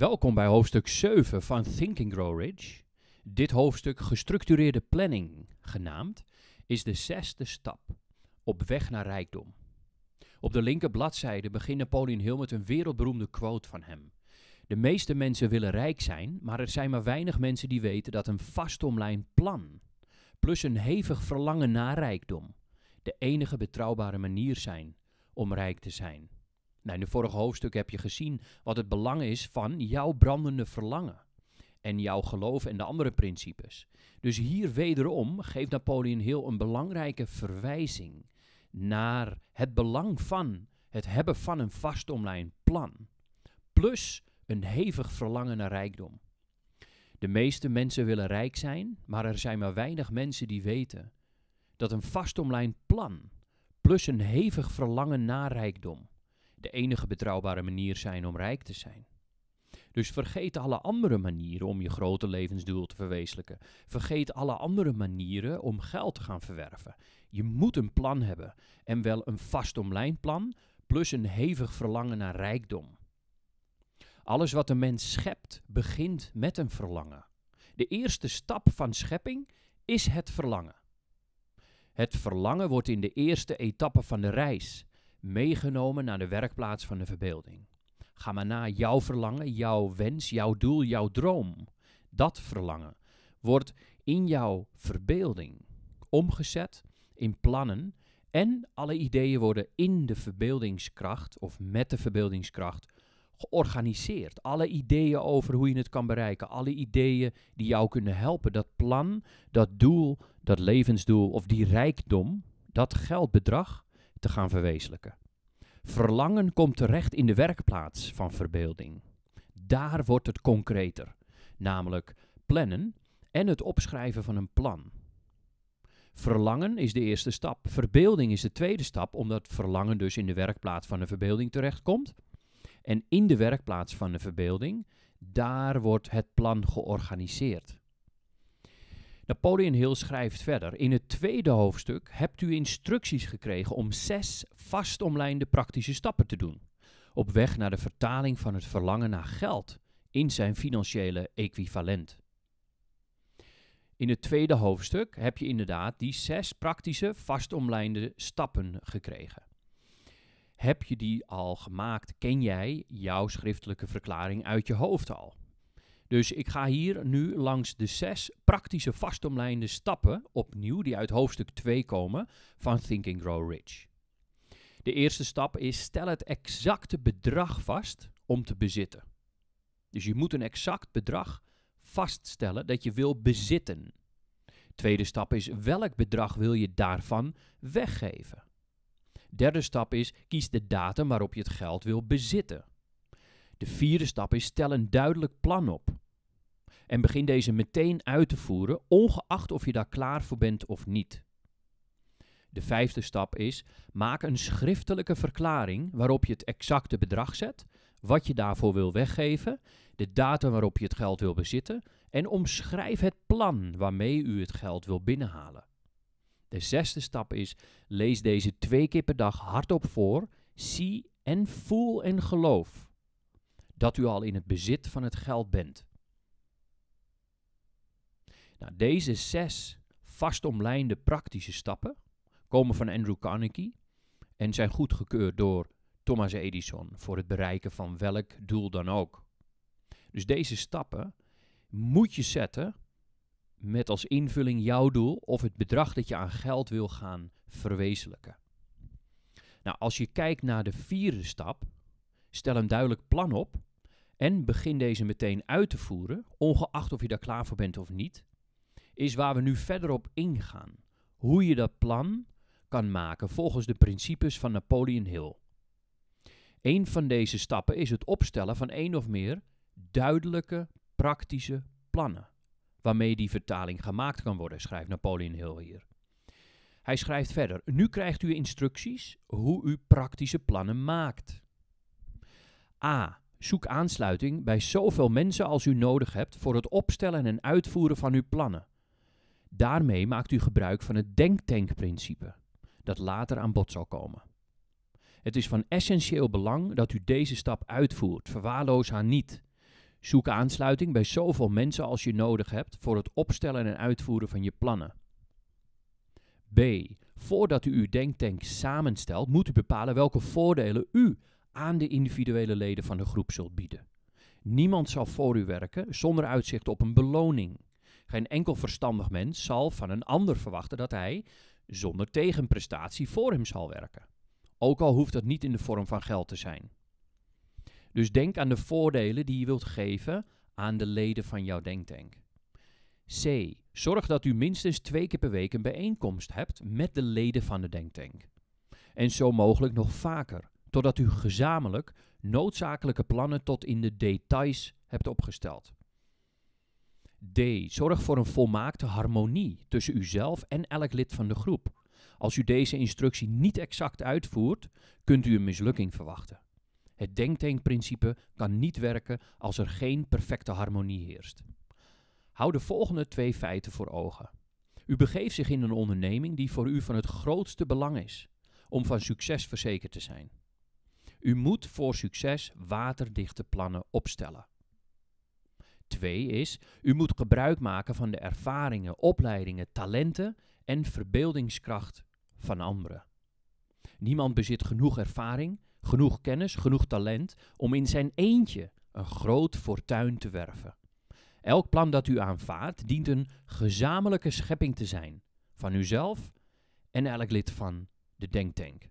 Welkom bij hoofdstuk 7 van Thinking Grow Rich. Dit hoofdstuk, gestructureerde planning genaamd, is de zesde stap op weg naar rijkdom. Op de linker bladzijde begint Napoleon Hill met een wereldberoemde quote van hem. De meeste mensen willen rijk zijn, maar er zijn maar weinig mensen die weten dat een vastomlijnd plan, plus een hevig verlangen naar rijkdom, de enige betrouwbare manier zijn om rijk te zijn. Nou, in het vorige hoofdstuk heb je gezien wat het belang is van jouw brandende verlangen en jouw geloof en de andere principes. Dus hier wederom geeft Napoleon heel een belangrijke verwijzing naar het belang van het hebben van een vastomlijnd plan, plus een hevig verlangen naar rijkdom. De meeste mensen willen rijk zijn, maar er zijn maar weinig mensen die weten dat een vastomlijnd plan, plus een hevig verlangen naar rijkdom, de enige betrouwbare manier zijn om rijk te zijn. Dus vergeet alle andere manieren om je grote levensdoel te verwezenlijken. Vergeet alle andere manieren om geld te gaan verwerven. Je moet een plan hebben en wel een vast plan plus een hevig verlangen naar rijkdom. Alles wat een mens schept begint met een verlangen. De eerste stap van schepping is het verlangen. Het verlangen wordt in de eerste etappe van de reis meegenomen naar de werkplaats van de verbeelding. Ga maar na jouw verlangen, jouw wens, jouw doel, jouw droom. Dat verlangen wordt in jouw verbeelding omgezet in plannen en alle ideeën worden in de verbeeldingskracht of met de verbeeldingskracht georganiseerd. Alle ideeën over hoe je het kan bereiken, alle ideeën die jou kunnen helpen, dat plan, dat doel, dat levensdoel of die rijkdom, dat geldbedrag, te gaan verwezenlijken. Verlangen komt terecht in de werkplaats van verbeelding. Daar wordt het concreter, namelijk plannen en het opschrijven van een plan. Verlangen is de eerste stap. Verbeelding is de tweede stap, omdat verlangen dus in de werkplaats van de verbeelding terechtkomt. En in de werkplaats van de verbeelding, daar wordt het plan georganiseerd. Napoleon Hill schrijft verder: In het tweede hoofdstuk hebt u instructies gekregen om zes vastomlijnde praktische stappen te doen. Op weg naar de vertaling van het verlangen naar geld in zijn financiële equivalent. In het tweede hoofdstuk heb je inderdaad die zes praktische vastomlijnde stappen gekregen. Heb je die al gemaakt? Ken jij jouw schriftelijke verklaring uit je hoofd al? Dus ik ga hier nu langs de zes praktische vastomlijnde stappen opnieuw, die uit hoofdstuk 2 komen van Thinking Grow Rich. De eerste stap is stel het exacte bedrag vast om te bezitten. Dus je moet een exact bedrag vaststellen dat je wil bezitten. Tweede stap is welk bedrag wil je daarvan weggeven. Derde stap is kies de datum waarop je het geld wil bezitten. De vierde stap is stel een duidelijk plan op. En begin deze meteen uit te voeren, ongeacht of je daar klaar voor bent of niet. De vijfde stap is: maak een schriftelijke verklaring waarop je het exacte bedrag zet, wat je daarvoor wil weggeven, de datum waarop je het geld wil bezitten en omschrijf het plan waarmee u het geld wil binnenhalen. De zesde stap is: lees deze twee keer per dag hardop voor, zie en voel en geloof dat u al in het bezit van het geld bent. Nou, deze zes vastomlijnde praktische stappen komen van Andrew Carnegie en zijn goedgekeurd door Thomas Edison voor het bereiken van welk doel dan ook. Dus deze stappen moet je zetten met als invulling jouw doel of het bedrag dat je aan geld wil gaan verwezenlijken. Nou, als je kijkt naar de vierde stap, stel een duidelijk plan op en begin deze meteen uit te voeren, ongeacht of je daar klaar voor bent of niet, is waar we nu verder op ingaan. Hoe je dat plan kan maken volgens de principes van Napoleon Hill. Een van deze stappen is het opstellen van één of meer duidelijke, praktische plannen, waarmee die vertaling gemaakt kan worden, schrijft Napoleon Hill hier. Hij schrijft verder: Nu krijgt u instructies hoe u praktische plannen maakt. A. Zoek aansluiting bij zoveel mensen als u nodig hebt voor het opstellen en uitvoeren van uw plannen. Daarmee maakt u gebruik van het denktankprincipe, dat later aan bod zal komen. Het is van essentieel belang dat u deze stap uitvoert, verwaarloos haar niet. Zoek aansluiting bij zoveel mensen als je nodig hebt voor het opstellen en uitvoeren van je plannen. B. Voordat u uw denktank samenstelt, moet u bepalen welke voordelen u aan de individuele leden van de groep zult bieden. Niemand zal voor u werken zonder uitzicht op een beloning. Geen enkel verstandig mens zal van een ander verwachten dat hij zonder tegenprestatie voor hem zal werken. Ook al hoeft dat niet in de vorm van geld te zijn. Dus denk aan de voordelen die je wilt geven aan de leden van jouw denktank. C. Zorg dat u minstens twee keer per week een bijeenkomst hebt met de leden van de denktank. En zo mogelijk nog vaker totdat u gezamenlijk noodzakelijke plannen tot in de details hebt opgesteld. D. Zorg voor een volmaakte harmonie tussen uzelf en elk lid van de groep. Als u deze instructie niet exact uitvoert, kunt u een mislukking verwachten. Het denktankprincipe kan niet werken als er geen perfecte harmonie heerst. Hou de volgende twee feiten voor ogen. U begeeft zich in een onderneming die voor u van het grootste belang is, om van succes verzekerd te zijn. U moet voor succes waterdichte plannen opstellen. 2 is, u moet gebruik maken van de ervaringen, opleidingen, talenten en verbeeldingskracht van anderen. Niemand bezit genoeg ervaring, genoeg kennis, genoeg talent om in zijn eentje een groot fortuin te werven. Elk plan dat u aanvaardt dient een gezamenlijke schepping te zijn van uzelf en elk lid van de denktank.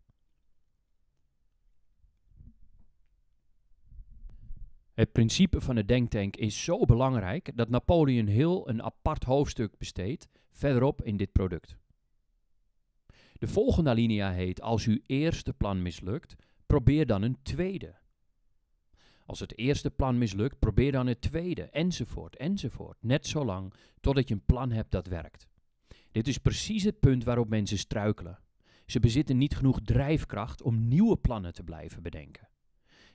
Het principe van de denktank is zo belangrijk dat Napoleon Hill een apart hoofdstuk besteedt verderop in dit product. De volgende alinea heet: Als uw eerste plan mislukt, probeer dan een tweede. Als het eerste plan mislukt, probeer dan het tweede, enzovoort, enzovoort. Net zo lang totdat je een plan hebt dat werkt. Dit is precies het punt waarop mensen struikelen. Ze bezitten niet genoeg drijfkracht om nieuwe plannen te blijven bedenken.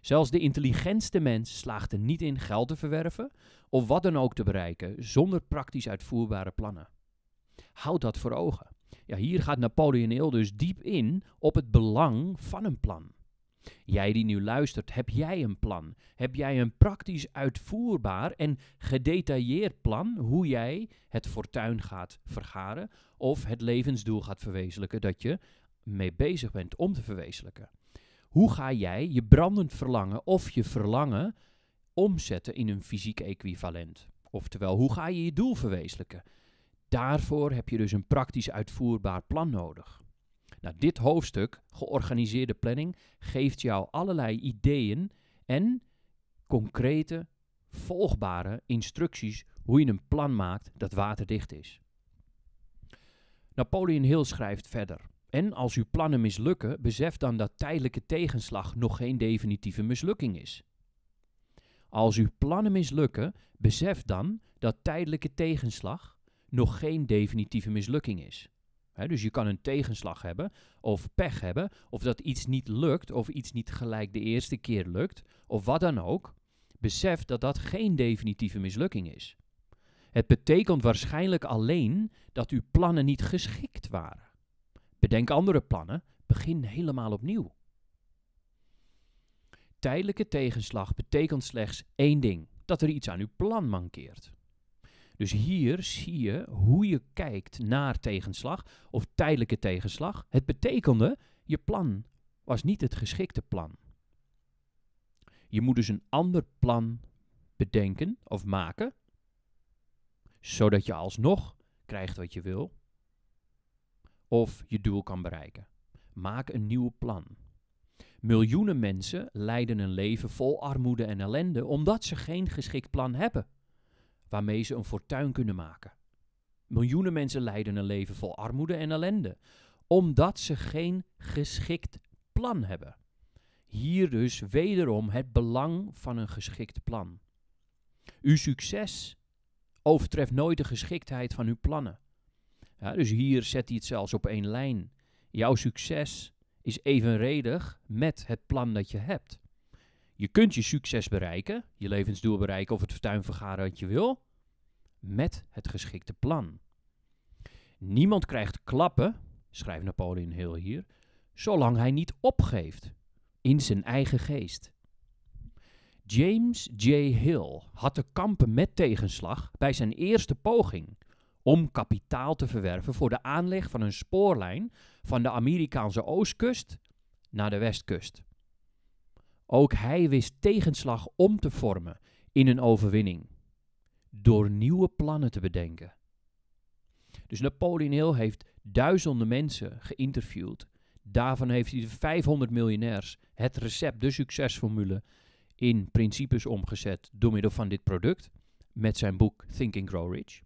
Zelfs de intelligentste mens slaagt er niet in geld te verwerven of wat dan ook te bereiken zonder praktisch uitvoerbare plannen. Houd dat voor ogen. Ja, hier gaat Napoleon Hill dus diep in op het belang van een plan. Jij die nu luistert, heb jij een plan? Heb jij een praktisch uitvoerbaar en gedetailleerd plan hoe jij het fortuin gaat vergaren of het levensdoel gaat verwezenlijken dat je mee bezig bent om te verwezenlijken? Hoe ga jij je brandend verlangen of je verlangen omzetten in een fysiek equivalent? Oftewel, hoe ga je je doel verwezenlijken? Daarvoor heb je dus een praktisch uitvoerbaar plan nodig. Nou, dit hoofdstuk, georganiseerde planning, geeft jou allerlei ideeën en concrete, volgbare instructies hoe je een plan maakt dat waterdicht is. Napoleon Hill schrijft verder. En als uw plannen mislukken, besef dan dat tijdelijke tegenslag nog geen definitieve mislukking is. Als uw plannen mislukken, besef dan dat tijdelijke tegenslag nog geen definitieve mislukking is. dus je kan een tegenslag hebben, of pech hebben, of dat iets niet lukt, of iets niet gelijk de eerste keer lukt, of wat dan ook. Besef dat dat geen definitieve mislukking is. Het betekent waarschijnlijk alleen dat uw plannen niet geschikt waren. Bedenk andere plannen, begin helemaal opnieuw. Tijdelijke tegenslag betekent slechts één ding: dat er iets aan uw plan mankeert. Dus hier zie je hoe je kijkt naar tegenslag of tijdelijke tegenslag. Het betekende, je plan was niet het geschikte plan. Je moet dus een ander plan bedenken of maken, zodat je alsnog krijgt wat je wil of je doel kan bereiken. Maak een nieuw plan. Miljoenen mensen leiden een leven vol armoede en ellende omdat ze geen geschikt plan hebben waarmee ze een fortuin kunnen maken. Miljoenen mensen leiden een leven vol armoede en ellende omdat ze geen geschikt plan hebben. Hier dus wederom het belang van een geschikt plan. Uw succes overtreft nooit de geschiktheid van uw plannen. Ja, dus hier zet hij het zelfs op één lijn. Jouw succes is evenredig met het plan dat je hebt. Je kunt je succes bereiken, je levensdoel bereiken of het fortuin vergaren wat je wil, met het geschikte plan. Niemand krijgt klappen, schrijft Napoleon Hill hier, zolang hij niet opgeeft in zijn eigen geest. James J. Hill had te kampen met tegenslag bij zijn eerste poging om kapitaal te verwerven voor de aanleg van een spoorlijn van de Amerikaanse oostkust naar de westkust. Ook hij wist tegenslag om te vormen in een overwinning, door nieuwe plannen te bedenken. Dus Napoleon Hill heeft duizenden mensen geïnterviewd. Daarvan heeft hij de 500 miljonairs het recept, de succesformule, in principes omgezet door middel van dit product met zijn boek Thinking Grow Rich.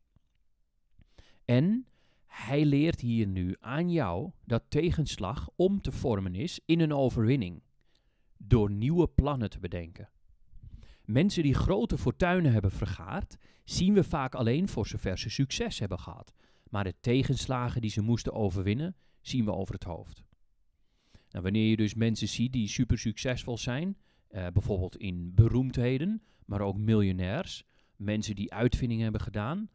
En hij leert hier nu aan jou dat tegenslag om te vormen is in een overwinning. Door nieuwe plannen te bedenken. Mensen die grote fortuinen hebben vergaard, zien we vaak alleen voor zover ze succes hebben gehad. Maar de tegenslagen die ze moesten overwinnen, zien we over het hoofd. Nou, wanneer je dus mensen ziet die super succesvol zijn, eh, bijvoorbeeld in beroemdheden, maar ook miljonairs, mensen die uitvindingen hebben gedaan,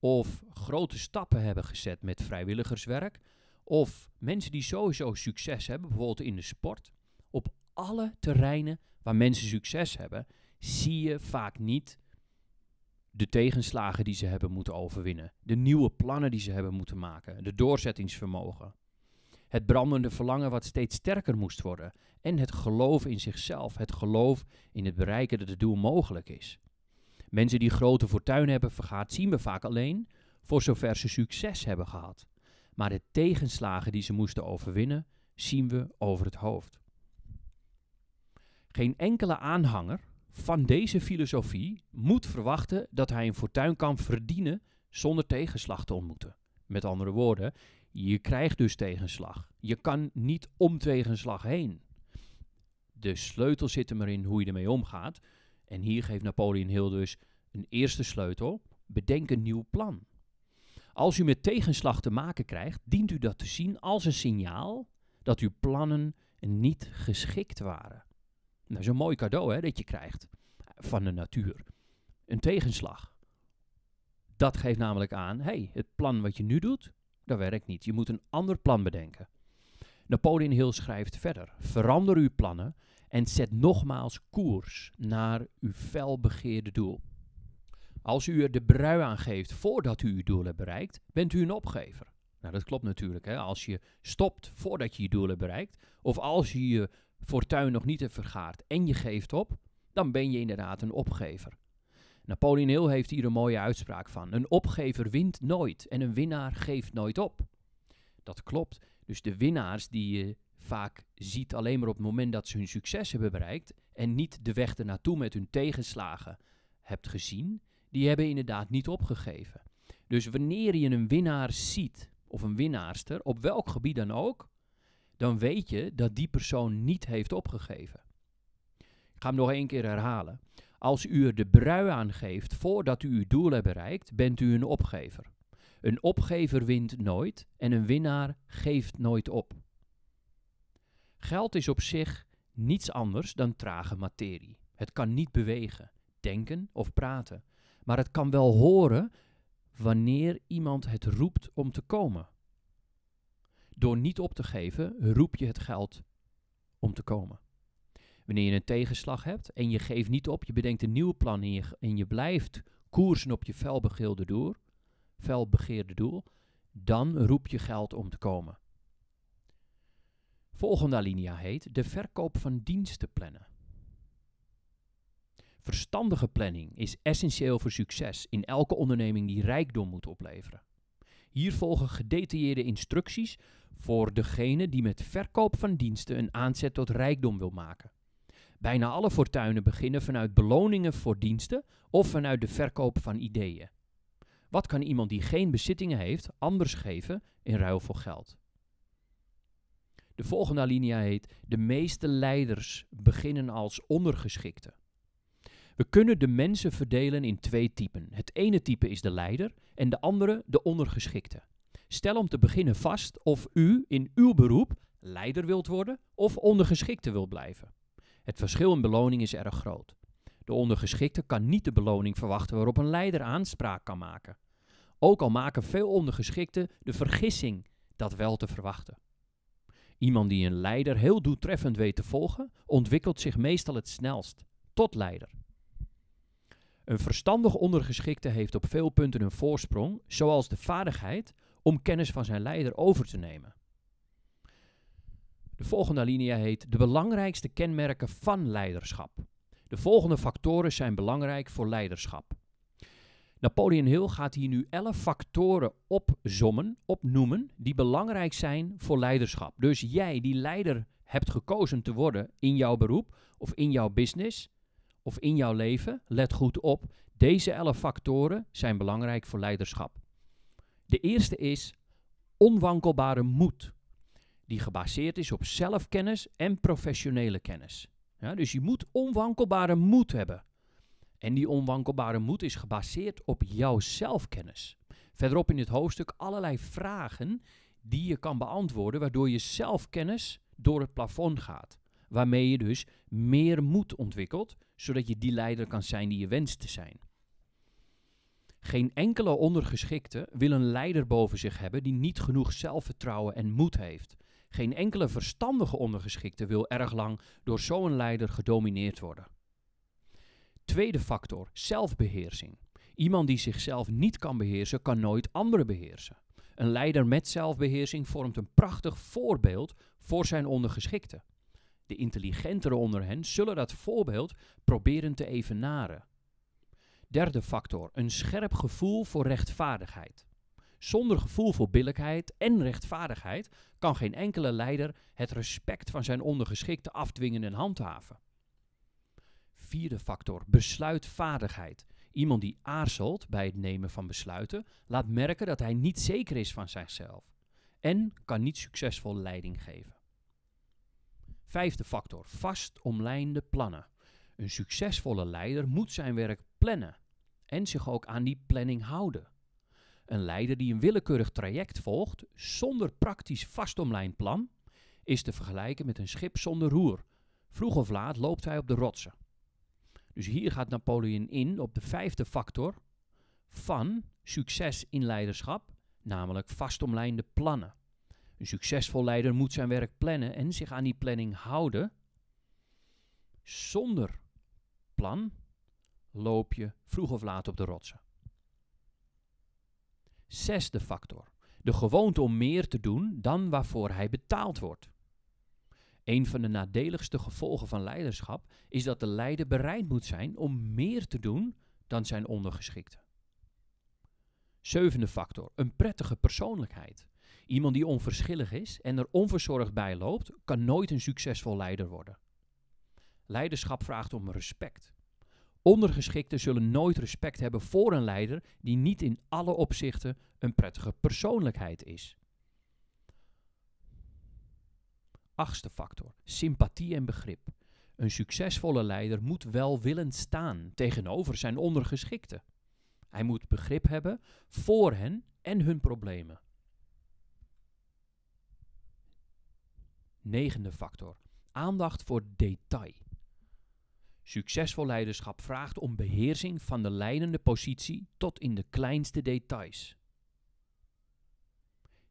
of grote stappen hebben gezet met vrijwilligerswerk, of mensen die sowieso succes hebben, bijvoorbeeld in de sport, op alle terreinen waar mensen succes hebben, zie je vaak niet de tegenslagen die ze hebben moeten overwinnen, de nieuwe plannen die ze hebben moeten maken, de doorzettingsvermogen, het brandende verlangen wat steeds sterker moest worden en het geloof in zichzelf, het geloof in het bereiken dat het doel mogelijk is. Mensen die grote fortuin hebben vergaat zien we vaak alleen voor zover ze succes hebben gehad. Maar de tegenslagen die ze moesten overwinnen zien we over het hoofd. Geen enkele aanhanger van deze filosofie moet verwachten dat hij een fortuin kan verdienen zonder tegenslag te ontmoeten. Met andere woorden, je krijgt dus tegenslag. Je kan niet om tegenslag heen. De sleutel zit er maar in hoe je ermee omgaat, en hier geeft Napoleon Hill dus een eerste sleutel. Bedenk een nieuw plan. Als u met tegenslag te maken krijgt, dient u dat te zien als een signaal dat uw plannen niet geschikt waren. Dat is een mooi cadeau hè, dat je krijgt van de natuur. Een tegenslag. Dat geeft namelijk aan, hey, het plan wat je nu doet, dat werkt niet. Je moet een ander plan bedenken. Napoleon Hill schrijft verder: Verander uw plannen en zet nogmaals koers naar uw felbegeerde doel. Als u er de brui aan geeft voordat u uw doel hebt bereikt, bent u een opgever. Nou, dat klopt natuurlijk. Hè? Als je stopt voordat je je doel hebt bereikt, of als je je fortuin nog niet hebt vergaard en je geeft op, dan ben je inderdaad een opgever. Napoleon Hill heeft hier een mooie uitspraak van. Een opgever wint nooit en een winnaar geeft nooit op. Dat klopt. Dus de winnaars die je eh, vaak ziet alleen maar op het moment dat ze hun succes hebben bereikt en niet de weg ernaartoe met hun tegenslagen hebt gezien, die hebben inderdaad niet opgegeven. Dus wanneer je een winnaar ziet of een winnaarster, op welk gebied dan ook, dan weet je dat die persoon niet heeft opgegeven. Ik ga hem nog één keer herhalen. Als u er de brui aan geeft voordat u uw doel hebt bereikt, bent u een opgever. Een opgever wint nooit en een winnaar geeft nooit op. Geld is op zich niets anders dan trage materie. Het kan niet bewegen, denken of praten, maar het kan wel horen wanneer iemand het roept om te komen. Door niet op te geven, roep je het geld om te komen. Wanneer je een tegenslag hebt en je geeft niet op, je bedenkt een nieuw plan en je, blijft koersen op je felbegeerde doel, felbegeerde doel, dan roep je geld om te komen. Volgende alinea heet de verkoop van diensten plannen. Verstandige planning is essentieel voor succes in elke onderneming die rijkdom moet opleveren. Hier volgen gedetailleerde instructies voor degene die met verkoop van diensten een aanzet tot rijkdom wil maken. Bijna alle fortuinen beginnen vanuit beloningen voor diensten of vanuit de verkoop van ideeën. Wat kan iemand die geen bezittingen heeft anders geven in ruil voor geld? De volgende alinea heet: De meeste leiders beginnen als ondergeschikte. We kunnen de mensen verdelen in twee typen. Het ene type is de leider en de andere de ondergeschikte. Stel om te beginnen vast of u in uw beroep leider wilt worden of ondergeschikte wilt blijven. Het verschil in beloning is erg groot. De ondergeschikte kan niet de beloning verwachten waarop een leider aanspraak kan maken. Ook al maken veel ondergeschikten de vergissing dat wel te verwachten. Iemand die een leider heel doeltreffend weet te volgen, ontwikkelt zich meestal het snelst tot leider. Een verstandig ondergeschikte heeft op veel punten een voorsprong, zoals de vaardigheid om kennis van zijn leider over te nemen. De volgende alinea heet de belangrijkste kenmerken van leiderschap. De volgende factoren zijn belangrijk voor leiderschap. Napoleon Hill gaat hier nu elf factoren opzommen, opnoemen, die belangrijk zijn voor leiderschap. Dus jij die leider hebt gekozen te worden in jouw beroep of in jouw business of in jouw leven, let goed op, deze elf factoren zijn belangrijk voor leiderschap. De eerste is onwankelbare moed, die gebaseerd is op zelfkennis en professionele kennis. Ja, dus je moet onwankelbare moed hebben. En die onwankelbare moed is gebaseerd op jouw zelfkennis. Verderop in dit hoofdstuk allerlei vragen die je kan beantwoorden, waardoor je zelfkennis door het plafond gaat. Waarmee je dus meer moed ontwikkelt, zodat je die leider kan zijn die je wenst te zijn. Geen enkele ondergeschikte wil een leider boven zich hebben die niet genoeg zelfvertrouwen en moed heeft. Geen enkele verstandige ondergeschikte wil erg lang door zo'n leider gedomineerd worden. Tweede factor, zelfbeheersing. Iemand die zichzelf niet kan beheersen, kan nooit anderen beheersen. Een leider met zelfbeheersing vormt een prachtig voorbeeld voor zijn ondergeschikten. De intelligentere onder hen zullen dat voorbeeld proberen te evenaren. Derde factor, een scherp gevoel voor rechtvaardigheid. Zonder gevoel voor billijkheid en rechtvaardigheid kan geen enkele leider het respect van zijn ondergeschikte afdwingen en handhaven. Vierde factor, besluitvaardigheid. Iemand die aarzelt bij het nemen van besluiten, laat merken dat hij niet zeker is van zichzelf en kan niet succesvol leiding geven. Vijfde factor, vast plannen. Een succesvolle leider moet zijn werk plannen en zich ook aan die planning houden. Een leider die een willekeurig traject volgt zonder praktisch vastomlijnd plan is te vergelijken met een schip zonder roer. Vroeg of laat loopt hij op de rotsen. Dus hier gaat Napoleon in op de vijfde factor van succes in leiderschap, namelijk vastomlijnde plannen. Een succesvol leider moet zijn werk plannen en zich aan die planning houden. Zonder plan loop je vroeg of laat op de rotsen. Zesde factor. De gewoonte om meer te doen dan waarvoor hij betaald wordt. Een van de nadeligste gevolgen van leiderschap is dat de leider bereid moet zijn om meer te doen dan zijn ondergeschikte. Zevende factor: een prettige persoonlijkheid. Iemand die onverschillig is en er onverzorgd bij loopt, kan nooit een succesvol leider worden. Leiderschap vraagt om respect. Ondergeschikten zullen nooit respect hebben voor een leider die niet in alle opzichten een prettige persoonlijkheid is. Achtste factor: sympathie en begrip. Een succesvolle leider moet welwillend staan tegenover zijn ondergeschikten. Hij moet begrip hebben voor hen en hun problemen. Negende factor: aandacht voor detail. Succesvol leiderschap vraagt om beheersing van de leidende positie tot in de kleinste details.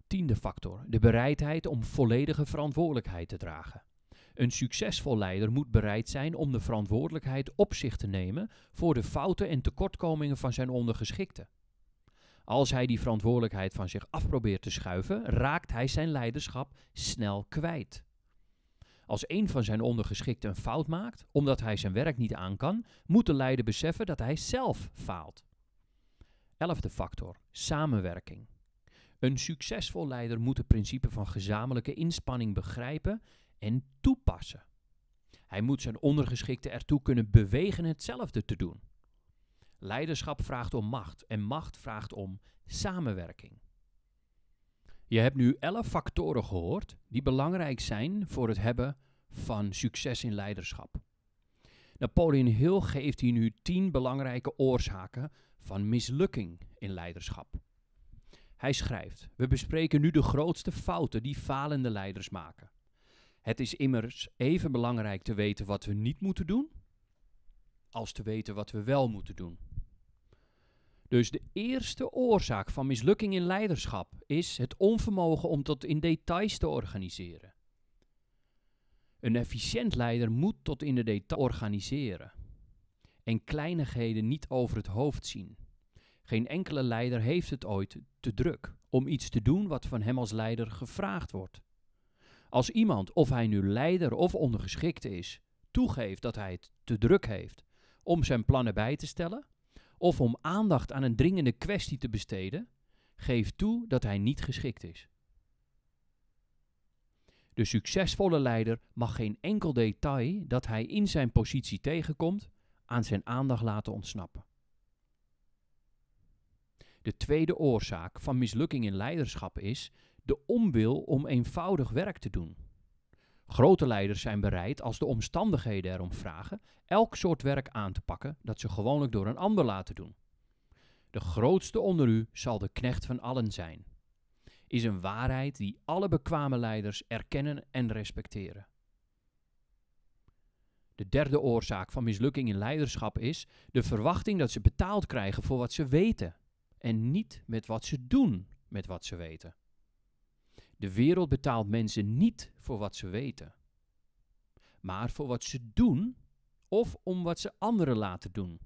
Tiende factor, de bereidheid om volledige verantwoordelijkheid te dragen. Een succesvol leider moet bereid zijn om de verantwoordelijkheid op zich te nemen voor de fouten en tekortkomingen van zijn ondergeschikten. Als hij die verantwoordelijkheid van zich af probeert te schuiven, raakt hij zijn leiderschap snel kwijt. Als een van zijn ondergeschikten een fout maakt, omdat hij zijn werk niet aan kan, moet de leider beseffen dat hij zelf faalt. Elfde factor: samenwerking. Een succesvol leider moet het principe van gezamenlijke inspanning begrijpen en toepassen. Hij moet zijn ondergeschikten ertoe kunnen bewegen hetzelfde te doen. Leiderschap vraagt om macht en macht vraagt om samenwerking. Je hebt nu elf factoren gehoord die belangrijk zijn voor het hebben van succes in leiderschap. Napoleon Hill geeft hier nu tien belangrijke oorzaken van mislukking in leiderschap. Hij schrijft: We bespreken nu de grootste fouten die falende leiders maken. Het is immers even belangrijk te weten wat we niet moeten doen, als te weten wat we wel moeten doen. Dus de eerste oorzaak van mislukking in leiderschap is het onvermogen om tot in details te organiseren. Een efficiënt leider moet tot in de detail organiseren en kleinigheden niet over het hoofd zien. Geen enkele leider heeft het ooit te druk om iets te doen wat van hem als leider gevraagd wordt. Als iemand, of hij nu leider of ondergeschikte is, toegeeft dat hij het te druk heeft om zijn plannen bij te stellen, of om aandacht aan een dringende kwestie te besteden, geeft toe dat hij niet geschikt is. De succesvolle leider mag geen enkel detail dat hij in zijn positie tegenkomt aan zijn aandacht laten ontsnappen. De tweede oorzaak van mislukking in leiderschap is de onwil om eenvoudig werk te doen. Grote leiders zijn bereid, als de omstandigheden erom vragen, elk soort werk aan te pakken dat ze gewoonlijk door een ander laten doen. De grootste onder u zal de knecht van allen zijn, is een waarheid die alle bekwame leiders erkennen en respecteren. De derde oorzaak van mislukking in leiderschap is de verwachting dat ze betaald krijgen voor wat ze weten en niet met wat ze doen met wat ze weten. De wereld betaalt mensen niet voor wat ze weten, maar voor wat ze doen of om wat ze anderen laten doen.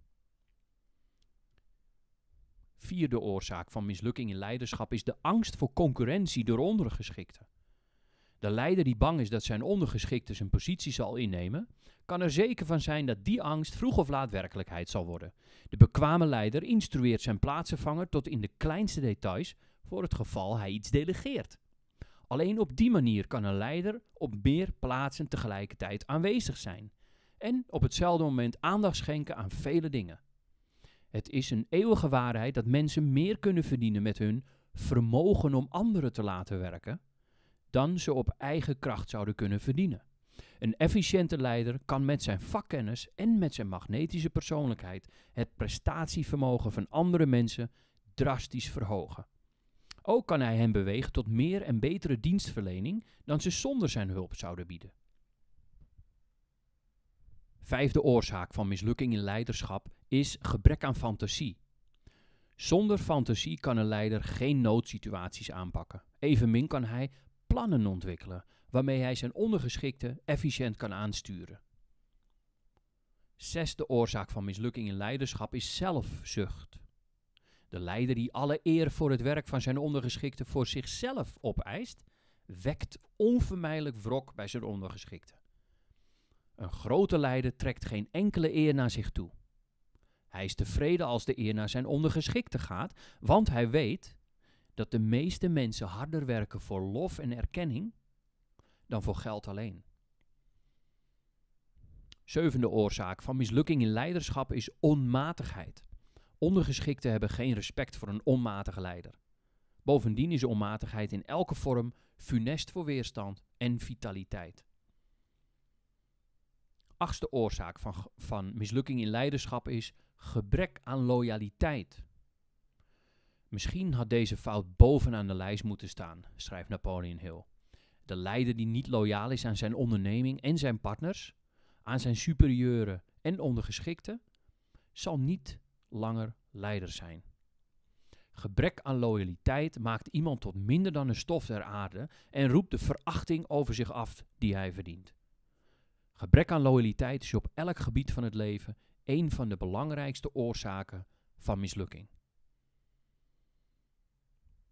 Vierde oorzaak van mislukking in leiderschap is de angst voor concurrentie door ondergeschikten. De leider die bang is dat zijn ondergeschikte zijn positie zal innemen, kan er zeker van zijn dat die angst vroeg of laat werkelijkheid zal worden. De bekwame leider instrueert zijn plaatsenvanger tot in de kleinste details voor het geval hij iets delegeert. Alleen op die manier kan een leider op meer plaatsen tegelijkertijd aanwezig zijn en op hetzelfde moment aandacht schenken aan vele dingen. Het is een eeuwige waarheid dat mensen meer kunnen verdienen met hun vermogen om anderen te laten werken dan ze op eigen kracht zouden kunnen verdienen. Een efficiënte leider kan met zijn vakkennis en met zijn magnetische persoonlijkheid het prestatievermogen van andere mensen drastisch verhogen. Ook kan hij hen bewegen tot meer en betere dienstverlening dan ze zonder zijn hulp zouden bieden. Vijfde oorzaak van mislukking in leiderschap is gebrek aan fantasie. Zonder fantasie kan een leider geen noodsituaties aanpakken. Evenmin kan hij plannen ontwikkelen waarmee hij zijn ondergeschikte efficiënt kan aansturen. Zesde oorzaak van mislukking in leiderschap is zelfzucht. De leider die alle eer voor het werk van zijn ondergeschikte voor zichzelf opeist, wekt onvermijdelijk wrok bij zijn ondergeschikte. Een grote leider trekt geen enkele eer naar zich toe. Hij is tevreden als de eer naar zijn ondergeschikte gaat, want hij weet dat de meeste mensen harder werken voor lof en erkenning dan voor geld alleen. Zevende oorzaak van mislukking in leiderschap is onmatigheid. Ondergeschikten hebben geen respect voor een onmatige leider. Bovendien is onmatigheid in elke vorm funest voor weerstand en vitaliteit. Achtste oorzaak van, van mislukking in leiderschap is gebrek aan loyaliteit. Misschien had deze fout bovenaan de lijst moeten staan, schrijft Napoleon Hill. De leider die niet loyaal is aan zijn onderneming en zijn partners, aan zijn superieuren en ondergeschikten, zal niet langer leider zijn. Gebrek aan loyaliteit maakt iemand tot minder dan een stof der aarde en roept de verachting over zich af die hij verdient. Gebrek aan loyaliteit is op elk gebied van het leven een van de belangrijkste oorzaken van mislukking.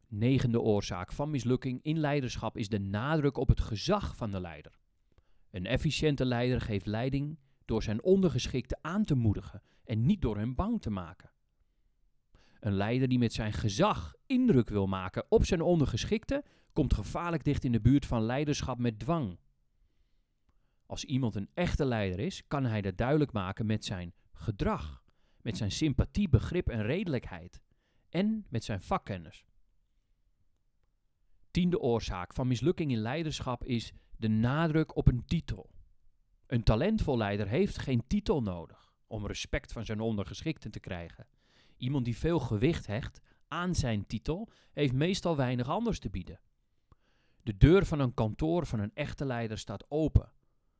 Negende oorzaak van mislukking in leiderschap is de nadruk op het gezag van de leider. Een efficiënte leider geeft leiding door zijn ondergeschikten aan te moedigen en niet door hen bang te maken. Een leider die met zijn gezag indruk wil maken op zijn ondergeschikten, komt gevaarlijk dicht in de buurt van leiderschap met dwang. Als iemand een echte leider is, kan hij dat duidelijk maken met zijn gedrag, met zijn sympathie, begrip en redelijkheid en met zijn vakkennis. Tiende oorzaak van mislukking in leiderschap is de nadruk op een titel. Een talentvol leider heeft geen titel nodig om respect van zijn ondergeschikten te krijgen. Iemand die veel gewicht hecht aan zijn titel heeft meestal weinig anders te bieden. De deur van een kantoor van een echte leider staat open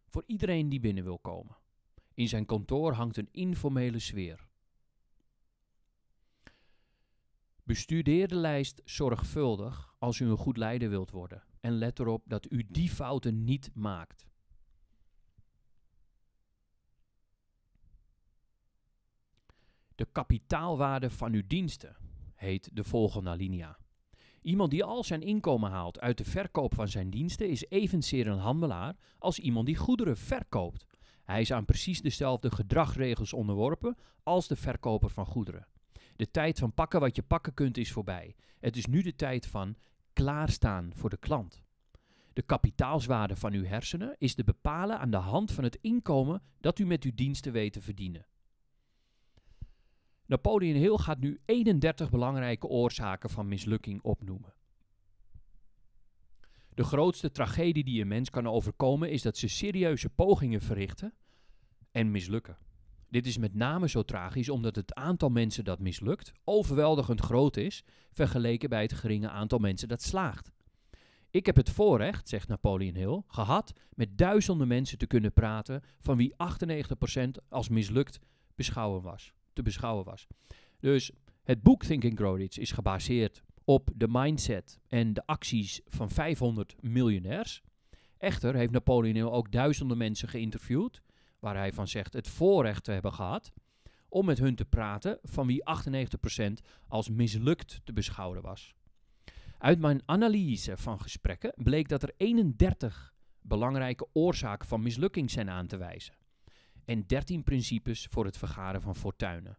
voor iedereen die binnen wil komen. In zijn kantoor hangt een informele sfeer. Bestudeer de lijst zorgvuldig als u een goed leider wilt worden en let erop dat u die fouten niet maakt. De kapitaalwaarde van uw diensten heet de volgende alinea. Iemand die al zijn inkomen haalt uit de verkoop van zijn diensten is evenzeer een handelaar als iemand die goederen verkoopt. Hij is aan precies dezelfde gedragsregels onderworpen als de verkoper van goederen. De tijd van pakken wat je pakken kunt is voorbij. Het is nu de tijd van klaarstaan voor de klant. De kapitaalswaarde van uw hersenen is te bepalen aan de hand van het inkomen dat u met uw diensten weet te verdienen. Napoleon Hill gaat nu 31 belangrijke oorzaken van mislukking opnoemen. De grootste tragedie die een mens kan overkomen is dat ze serieuze pogingen verrichten en mislukken. Dit is met name zo tragisch omdat het aantal mensen dat mislukt overweldigend groot is vergeleken bij het geringe aantal mensen dat slaagt. Ik heb het voorrecht, zegt Napoleon Hill, gehad met duizenden mensen te kunnen praten van wie 98% als mislukt beschouwen was, te beschouwen was. Dus het boek Thinking Grow Rich is gebaseerd op de mindset en de acties van 500 miljonairs. Echter heeft Napoleon Hill ook duizenden mensen geïnterviewd waar hij van zegt het voorrecht te hebben gehad om met hun te praten, van wie 98% als mislukt te beschouwen was. Uit mijn analyse van gesprekken bleek dat er 31 belangrijke oorzaken van mislukking zijn aan te wijzen. En 13 principes voor het vergaren van fortuinen.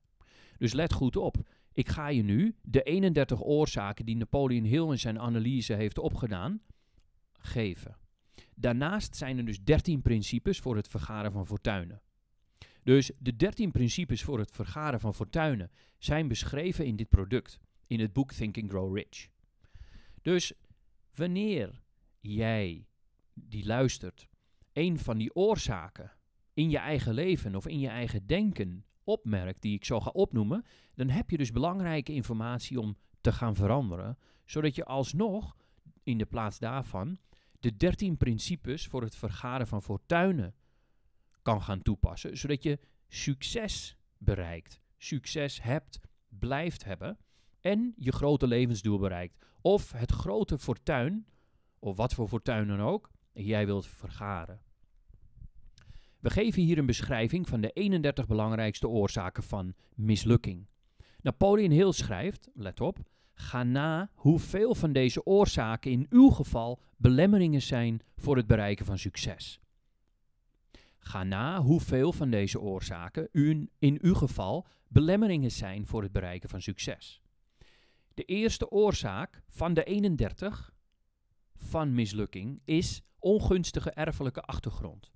Dus let goed op. Ik ga je nu de 31 oorzaken die Napoleon Hill in zijn analyse heeft opgedaan, geven. Daarnaast zijn er dus 13 principes voor het vergaren van fortuinen. Dus de 13 principes voor het vergaren van fortuinen zijn beschreven in dit product, in het boek Thinking Grow Rich. Dus wanneer jij die luistert, een van die oorzaken in je eigen leven of in je eigen denken opmerkt die ik zo ga opnoemen, dan heb je dus belangrijke informatie om te gaan veranderen, zodat je alsnog in de plaats daarvan de 13 principes voor het vergaren van fortuinen kan gaan toepassen, zodat je succes bereikt, succes hebt, blijft hebben en je grote levensdoel bereikt. Of het grote fortuin, of wat voor fortuin dan ook, jij wilt vergaren. We geven hier een beschrijving van de 31 belangrijkste oorzaken van mislukking. Napoleon Hill schrijft, let op, Ga na hoeveel van deze oorzaken in uw geval belemmeringen zijn voor het bereiken van succes. Ga na hoeveel van deze oorzaken in uw geval belemmeringen zijn voor het bereiken van succes. De eerste oorzaak van de 31 van mislukking is ongunstige erfelijke achtergrond.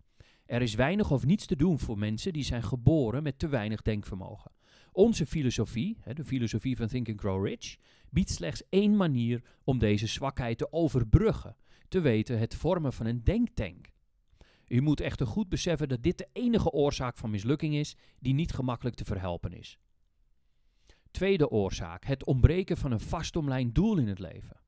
Er is weinig of niets te doen voor mensen die zijn geboren met te weinig denkvermogen. Onze filosofie, de filosofie van Think and Grow Rich, biedt slechts één manier om deze zwakheid te overbruggen, te weten het vormen van een denktank. U moet echter goed beseffen dat dit de enige oorzaak van mislukking is die niet gemakkelijk te verhelpen is. Tweede oorzaak, het ontbreken van een vastomlijnd doel in het leven.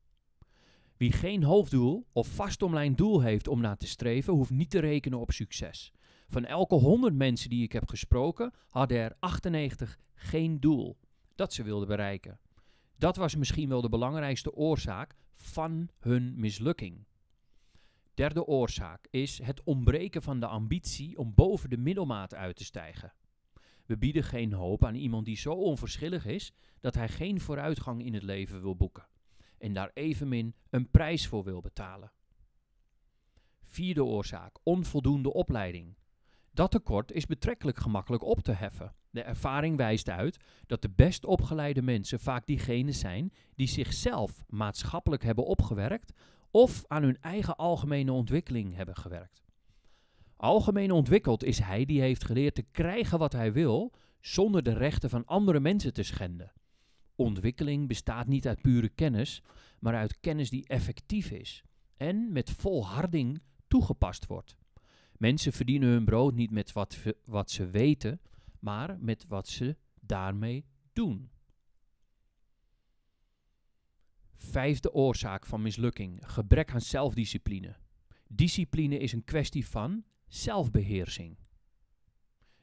Wie geen hoofddoel of vastomlijnd doel heeft om naar te streven, hoeft niet te rekenen op succes. Van elke 100 mensen die ik heb gesproken, hadden er 98 geen doel dat ze wilden bereiken. Dat was misschien wel de belangrijkste oorzaak van hun mislukking. Derde oorzaak is het ontbreken van de ambitie om boven de middelmaat uit te stijgen. We bieden geen hoop aan iemand die zo onverschillig is dat hij geen vooruitgang in het leven wil boeken en daar evenmin een prijs voor wil betalen. Vierde oorzaak: onvoldoende opleiding. Dat tekort is betrekkelijk gemakkelijk op te heffen. De ervaring wijst uit dat de best opgeleide mensen vaak diegenen zijn die zichzelf maatschappelijk hebben opgewerkt of aan hun eigen algemene ontwikkeling hebben gewerkt. Algemeen ontwikkeld is hij die heeft geleerd te krijgen wat hij wil zonder de rechten van andere mensen te schenden. Ontwikkeling bestaat niet uit pure kennis, maar uit kennis die effectief is en met volharding toegepast wordt. Mensen verdienen hun brood niet met wat, wat ze weten, maar met wat ze daarmee doen. Vijfde oorzaak van mislukking: gebrek aan zelfdiscipline. Discipline is een kwestie van zelfbeheersing.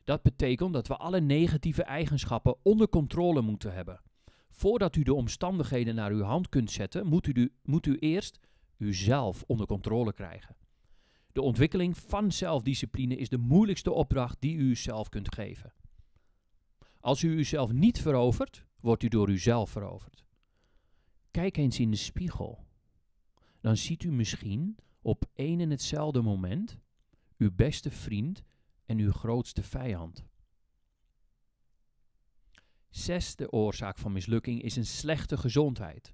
Dat betekent dat we alle negatieve eigenschappen onder controle moeten hebben. Voordat u de omstandigheden naar uw hand kunt zetten, moet u, moet u eerst uzelf onder controle krijgen. De ontwikkeling van zelfdiscipline is de moeilijkste opdracht die u uzelf kunt geven. Als u uzelf niet verovert, wordt u door uzelf veroverd. Kijk eens in de spiegel. Dan ziet u misschien op één en hetzelfde moment uw beste vriend en uw grootste vijand. Zesde oorzaak van mislukking is een slechte gezondheid.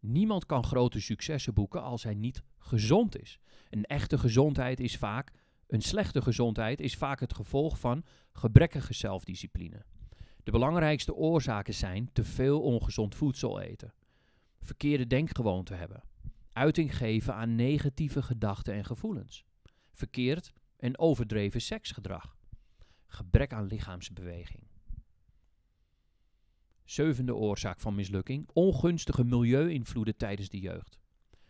Niemand kan grote successen boeken als hij niet gezond is. Een echte gezondheid is vaak, een slechte gezondheid is vaak het gevolg van gebrekkige zelfdiscipline. De belangrijkste oorzaken zijn te veel ongezond voedsel eten, verkeerde denkgewoonten hebben, uiting geven aan negatieve gedachten en gevoelens, verkeerd en overdreven seksgedrag, gebrek aan lichaamsbeweging. Zevende oorzaak van mislukking: ongunstige milieu-invloeden tijdens de jeugd.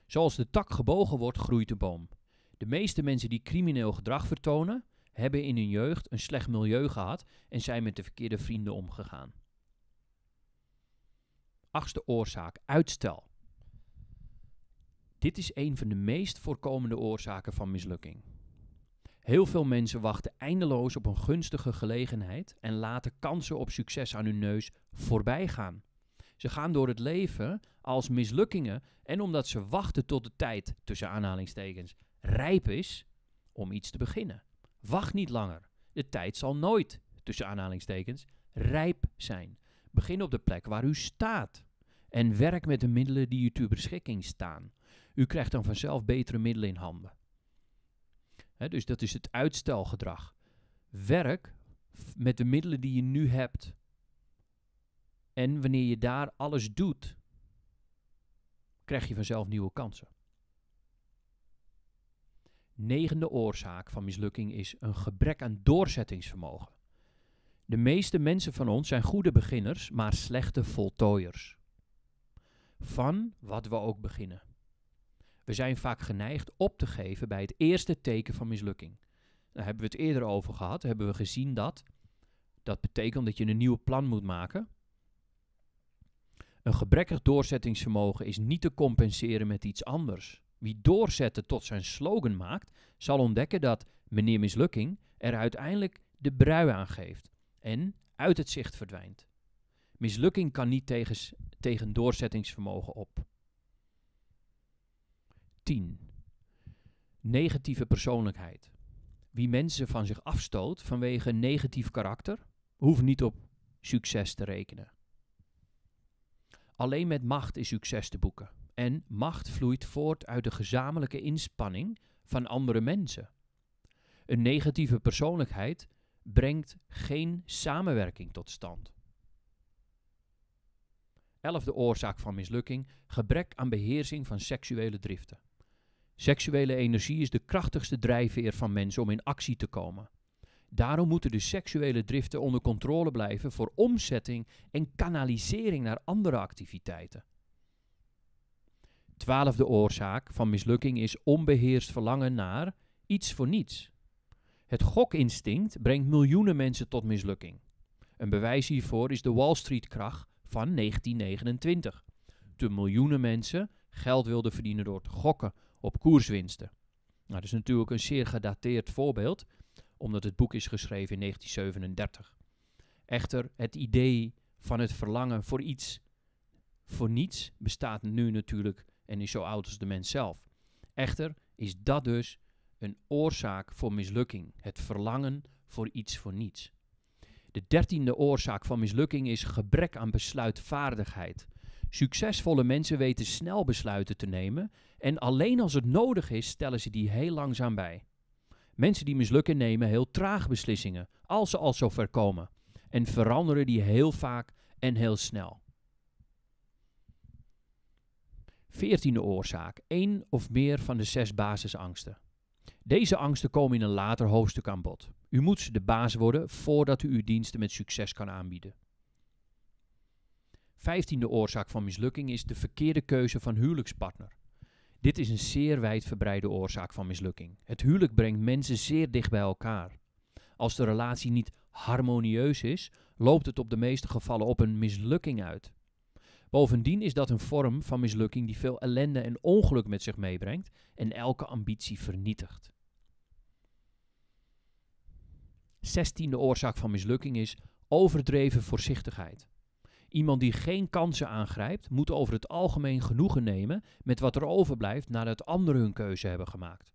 Zoals de tak gebogen wordt, groeit de boom. De meeste mensen die crimineel gedrag vertonen, hebben in hun jeugd een slecht milieu gehad en zijn met de verkeerde vrienden omgegaan. Achtste oorzaak: uitstel. Dit is een van de meest voorkomende oorzaken van mislukking. Heel veel mensen wachten eindeloos op een gunstige gelegenheid en laten kansen op succes aan hun neus voorbij gaan. Ze gaan door het leven als mislukkingen en omdat ze wachten tot de tijd, tussen aanhalingstekens, rijp is om iets te beginnen. Wacht niet langer. De tijd zal nooit, tussen aanhalingstekens, rijp zijn. Begin op de plek waar u staat en werk met de middelen die u ter beschikking staan. U krijgt dan vanzelf betere middelen in handen dus dat is het uitstelgedrag. Werk met de middelen die je nu hebt. En wanneer je daar alles doet, krijg je vanzelf nieuwe kansen. Negende oorzaak van mislukking is een gebrek aan doorzettingsvermogen. De meeste mensen van ons zijn goede beginners, maar slechte voltooiers. Van wat we ook beginnen. We zijn vaak geneigd op te geven bij het eerste teken van mislukking. Daar hebben we het eerder over gehad. Hebben we gezien dat. Dat betekent dat je een nieuw plan moet maken. Een gebrekkig doorzettingsvermogen is niet te compenseren met iets anders. Wie doorzetten tot zijn slogan maakt, zal ontdekken dat meneer mislukking er uiteindelijk de brui aan geeft en uit het zicht verdwijnt. Mislukking kan niet tegen, tegen doorzettingsvermogen op. 10. Negatieve persoonlijkheid. Wie mensen van zich afstoot vanwege negatief karakter, hoeft niet op succes te rekenen. Alleen met macht is succes te boeken. En macht vloeit voort uit de gezamenlijke inspanning van andere mensen. Een negatieve persoonlijkheid brengt geen samenwerking tot stand. Elfde oorzaak van mislukking: gebrek aan beheersing van seksuele driften. Seksuele energie is de krachtigste drijfveer van mensen om in actie te komen. Daarom moeten de seksuele driften onder controle blijven voor omzetting en kanalisering naar andere activiteiten. Twaalfde oorzaak van mislukking is onbeheerst verlangen naar iets voor niets. Het gokinstinct brengt miljoenen mensen tot mislukking. Een bewijs hiervoor is de Wall Street-kracht van 1929. Toen miljoenen mensen geld wilden verdienen door te gokken op koerswinsten. Nou, dat is natuurlijk een zeer gedateerd voorbeeld, omdat het boek is geschreven in 1937. Echter, het idee van het verlangen voor iets, voor niets, bestaat nu natuurlijk en is zo oud als de mens zelf. Echter, is dat dus een oorzaak voor mislukking, het verlangen voor iets voor niets. De dertiende oorzaak van mislukking is gebrek aan besluitvaardigheid. Succesvolle mensen weten snel besluiten te nemen en alleen als het nodig is, stellen ze die heel langzaam bij. Mensen die mislukken nemen heel traag beslissingen, als ze al zo ver komen, en veranderen die heel vaak en heel snel. Veertiende oorzaak, één of meer van de zes basisangsten. Deze angsten komen in een later hoofdstuk aan bod. U moet ze de baas worden voordat u uw diensten met succes kan aanbieden. Vijftiende oorzaak van mislukking is de verkeerde keuze van huwelijkspartner. Dit is een zeer wijdverbreide oorzaak van mislukking. Het huwelijk brengt mensen zeer dicht bij elkaar. Als de relatie niet harmonieus is, loopt het op de meeste gevallen op een mislukking uit. Bovendien is dat een vorm van mislukking die veel ellende en ongeluk met zich meebrengt en elke ambitie vernietigt. Zestiende oorzaak van mislukking is overdreven voorzichtigheid. Iemand die geen kansen aangrijpt, moet over het algemeen genoegen nemen met wat er overblijft nadat anderen hun keuze hebben gemaakt.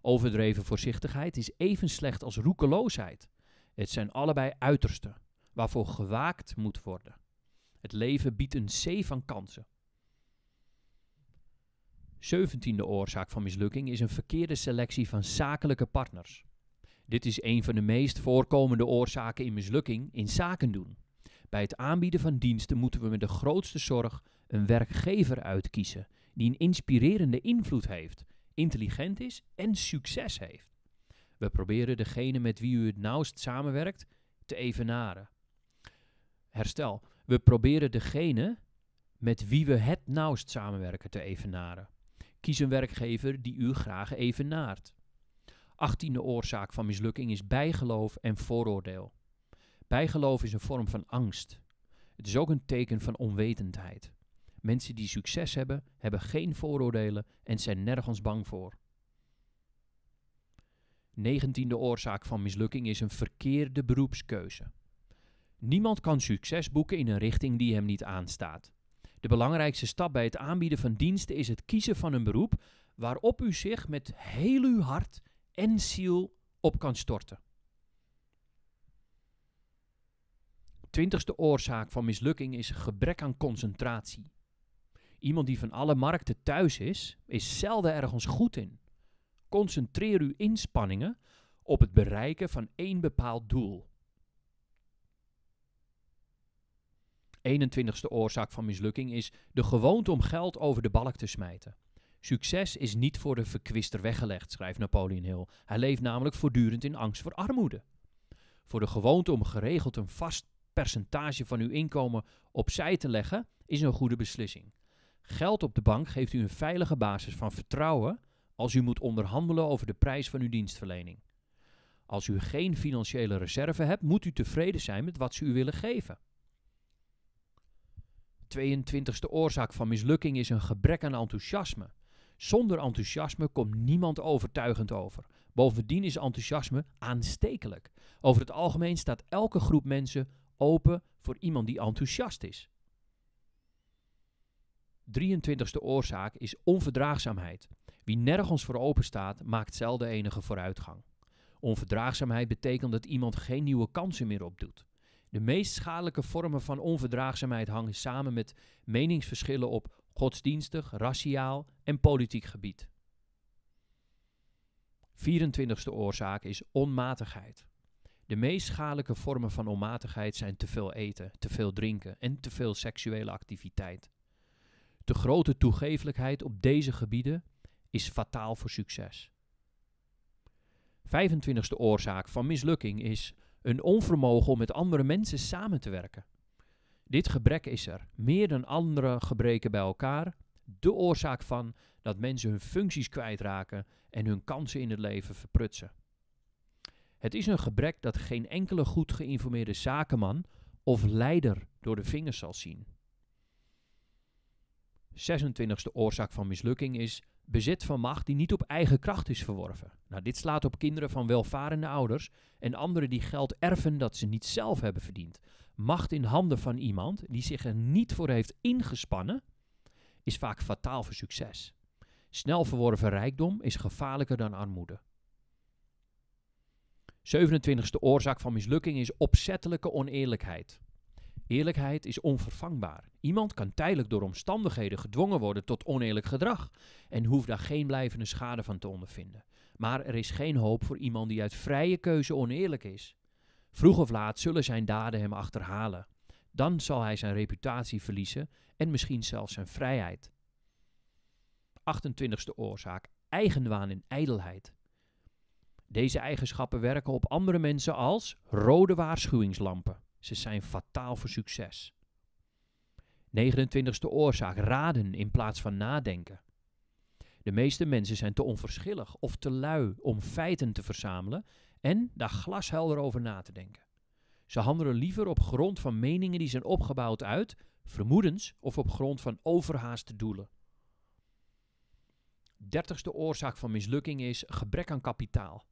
Overdreven voorzichtigheid is even slecht als roekeloosheid. Het zijn allebei uitersten, waarvoor gewaakt moet worden. Het leven biedt een zee van kansen. Zeventiende oorzaak van mislukking is een verkeerde selectie van zakelijke partners. Dit is een van de meest voorkomende oorzaken in mislukking in zaken doen. Bij het aanbieden van diensten moeten we met de grootste zorg een werkgever uitkiezen die een inspirerende invloed heeft, intelligent is en succes heeft. We proberen degene met wie u het nauwst samenwerkt te evenaren. Herstel, we proberen degene met wie we het nauwst samenwerken te evenaren. Kies een werkgever die u graag evenaart. Achttiende oorzaak van mislukking is bijgeloof en vooroordeel. Bijgeloof is een vorm van angst. Het is ook een teken van onwetendheid. Mensen die succes hebben, hebben geen vooroordelen en zijn nergens bang voor. Negentiende oorzaak van mislukking is een verkeerde beroepskeuze. Niemand kan succes boeken in een richting die hem niet aanstaat. De belangrijkste stap bij het aanbieden van diensten is het kiezen van een beroep waarop u zich met heel uw hart en ziel op kan storten. twintigste oorzaak van mislukking is gebrek aan concentratie. Iemand die van alle markten thuis is, is zelden ergens goed in. Concentreer uw inspanningen op het bereiken van één bepaald doel. 21ste oorzaak van mislukking is de gewoonte om geld over de balk te smijten. Succes is niet voor de verkwister weggelegd, schrijft Napoleon Hill. Hij leeft namelijk voortdurend in angst voor armoede. Voor de gewoonte om geregeld een vast percentage van uw inkomen opzij te leggen, is een goede beslissing. Geld op de bank geeft u een veilige basis van vertrouwen als u moet onderhandelen over de prijs van uw dienstverlening. Als u geen financiële reserve hebt, moet u tevreden zijn met wat ze u willen geven. 22e oorzaak van mislukking is een gebrek aan enthousiasme. Zonder enthousiasme komt niemand overtuigend over. Bovendien is enthousiasme aanstekelijk. Over het algemeen staat elke groep mensen open voor iemand die enthousiast is. 23e oorzaak is onverdraagzaamheid. Wie nergens voor open staat, maakt zelden enige vooruitgang. Onverdraagzaamheid betekent dat iemand geen nieuwe kansen meer opdoet. De meest schadelijke vormen van onverdraagzaamheid hangen samen met meningsverschillen op godsdienstig, raciaal en politiek gebied. 24e oorzaak is onmatigheid. De meest schadelijke vormen van onmatigheid zijn te veel eten, te veel drinken en te veel seksuele activiteit. De grote toegefelijkheid op deze gebieden is fataal voor succes. 25e oorzaak van mislukking is een onvermogen om met andere mensen samen te werken. Dit gebrek is er, meer dan andere gebreken bij elkaar, de oorzaak van dat mensen hun functies kwijtraken en hun kansen in het leven verprutsen. Het is een gebrek dat geen enkele goed geïnformeerde zakenman of leider door de vingers zal zien. 26e oorzaak van mislukking is bezit van macht die niet op eigen kracht is verworven. Nou, dit slaat op kinderen van welvarende ouders en anderen die geld erven dat ze niet zelf hebben verdiend. Macht in handen van iemand die zich er niet voor heeft ingespannen, is vaak fataal voor succes. Snel verworven rijkdom is gevaarlijker dan armoede. 27e oorzaak van mislukking is opzettelijke oneerlijkheid. Eerlijkheid is onvervangbaar. Iemand kan tijdelijk door omstandigheden gedwongen worden tot oneerlijk gedrag en hoeft daar geen blijvende schade van te ondervinden. Maar er is geen hoop voor iemand die uit vrije keuze oneerlijk is. Vroeg of laat zullen zijn daden hem achterhalen. Dan zal hij zijn reputatie verliezen en misschien zelfs zijn vrijheid. 28e oorzaak: eigenwaan en ijdelheid. Deze eigenschappen werken op andere mensen als rode waarschuwingslampen. Ze zijn fataal voor succes. 29ste oorzaak: raden in plaats van nadenken. De meeste mensen zijn te onverschillig of te lui om feiten te verzamelen en daar glashelder over na te denken. Ze handelen liever op grond van meningen die zijn opgebouwd uit vermoedens of op grond van overhaaste doelen. 30ste oorzaak van mislukking is gebrek aan kapitaal.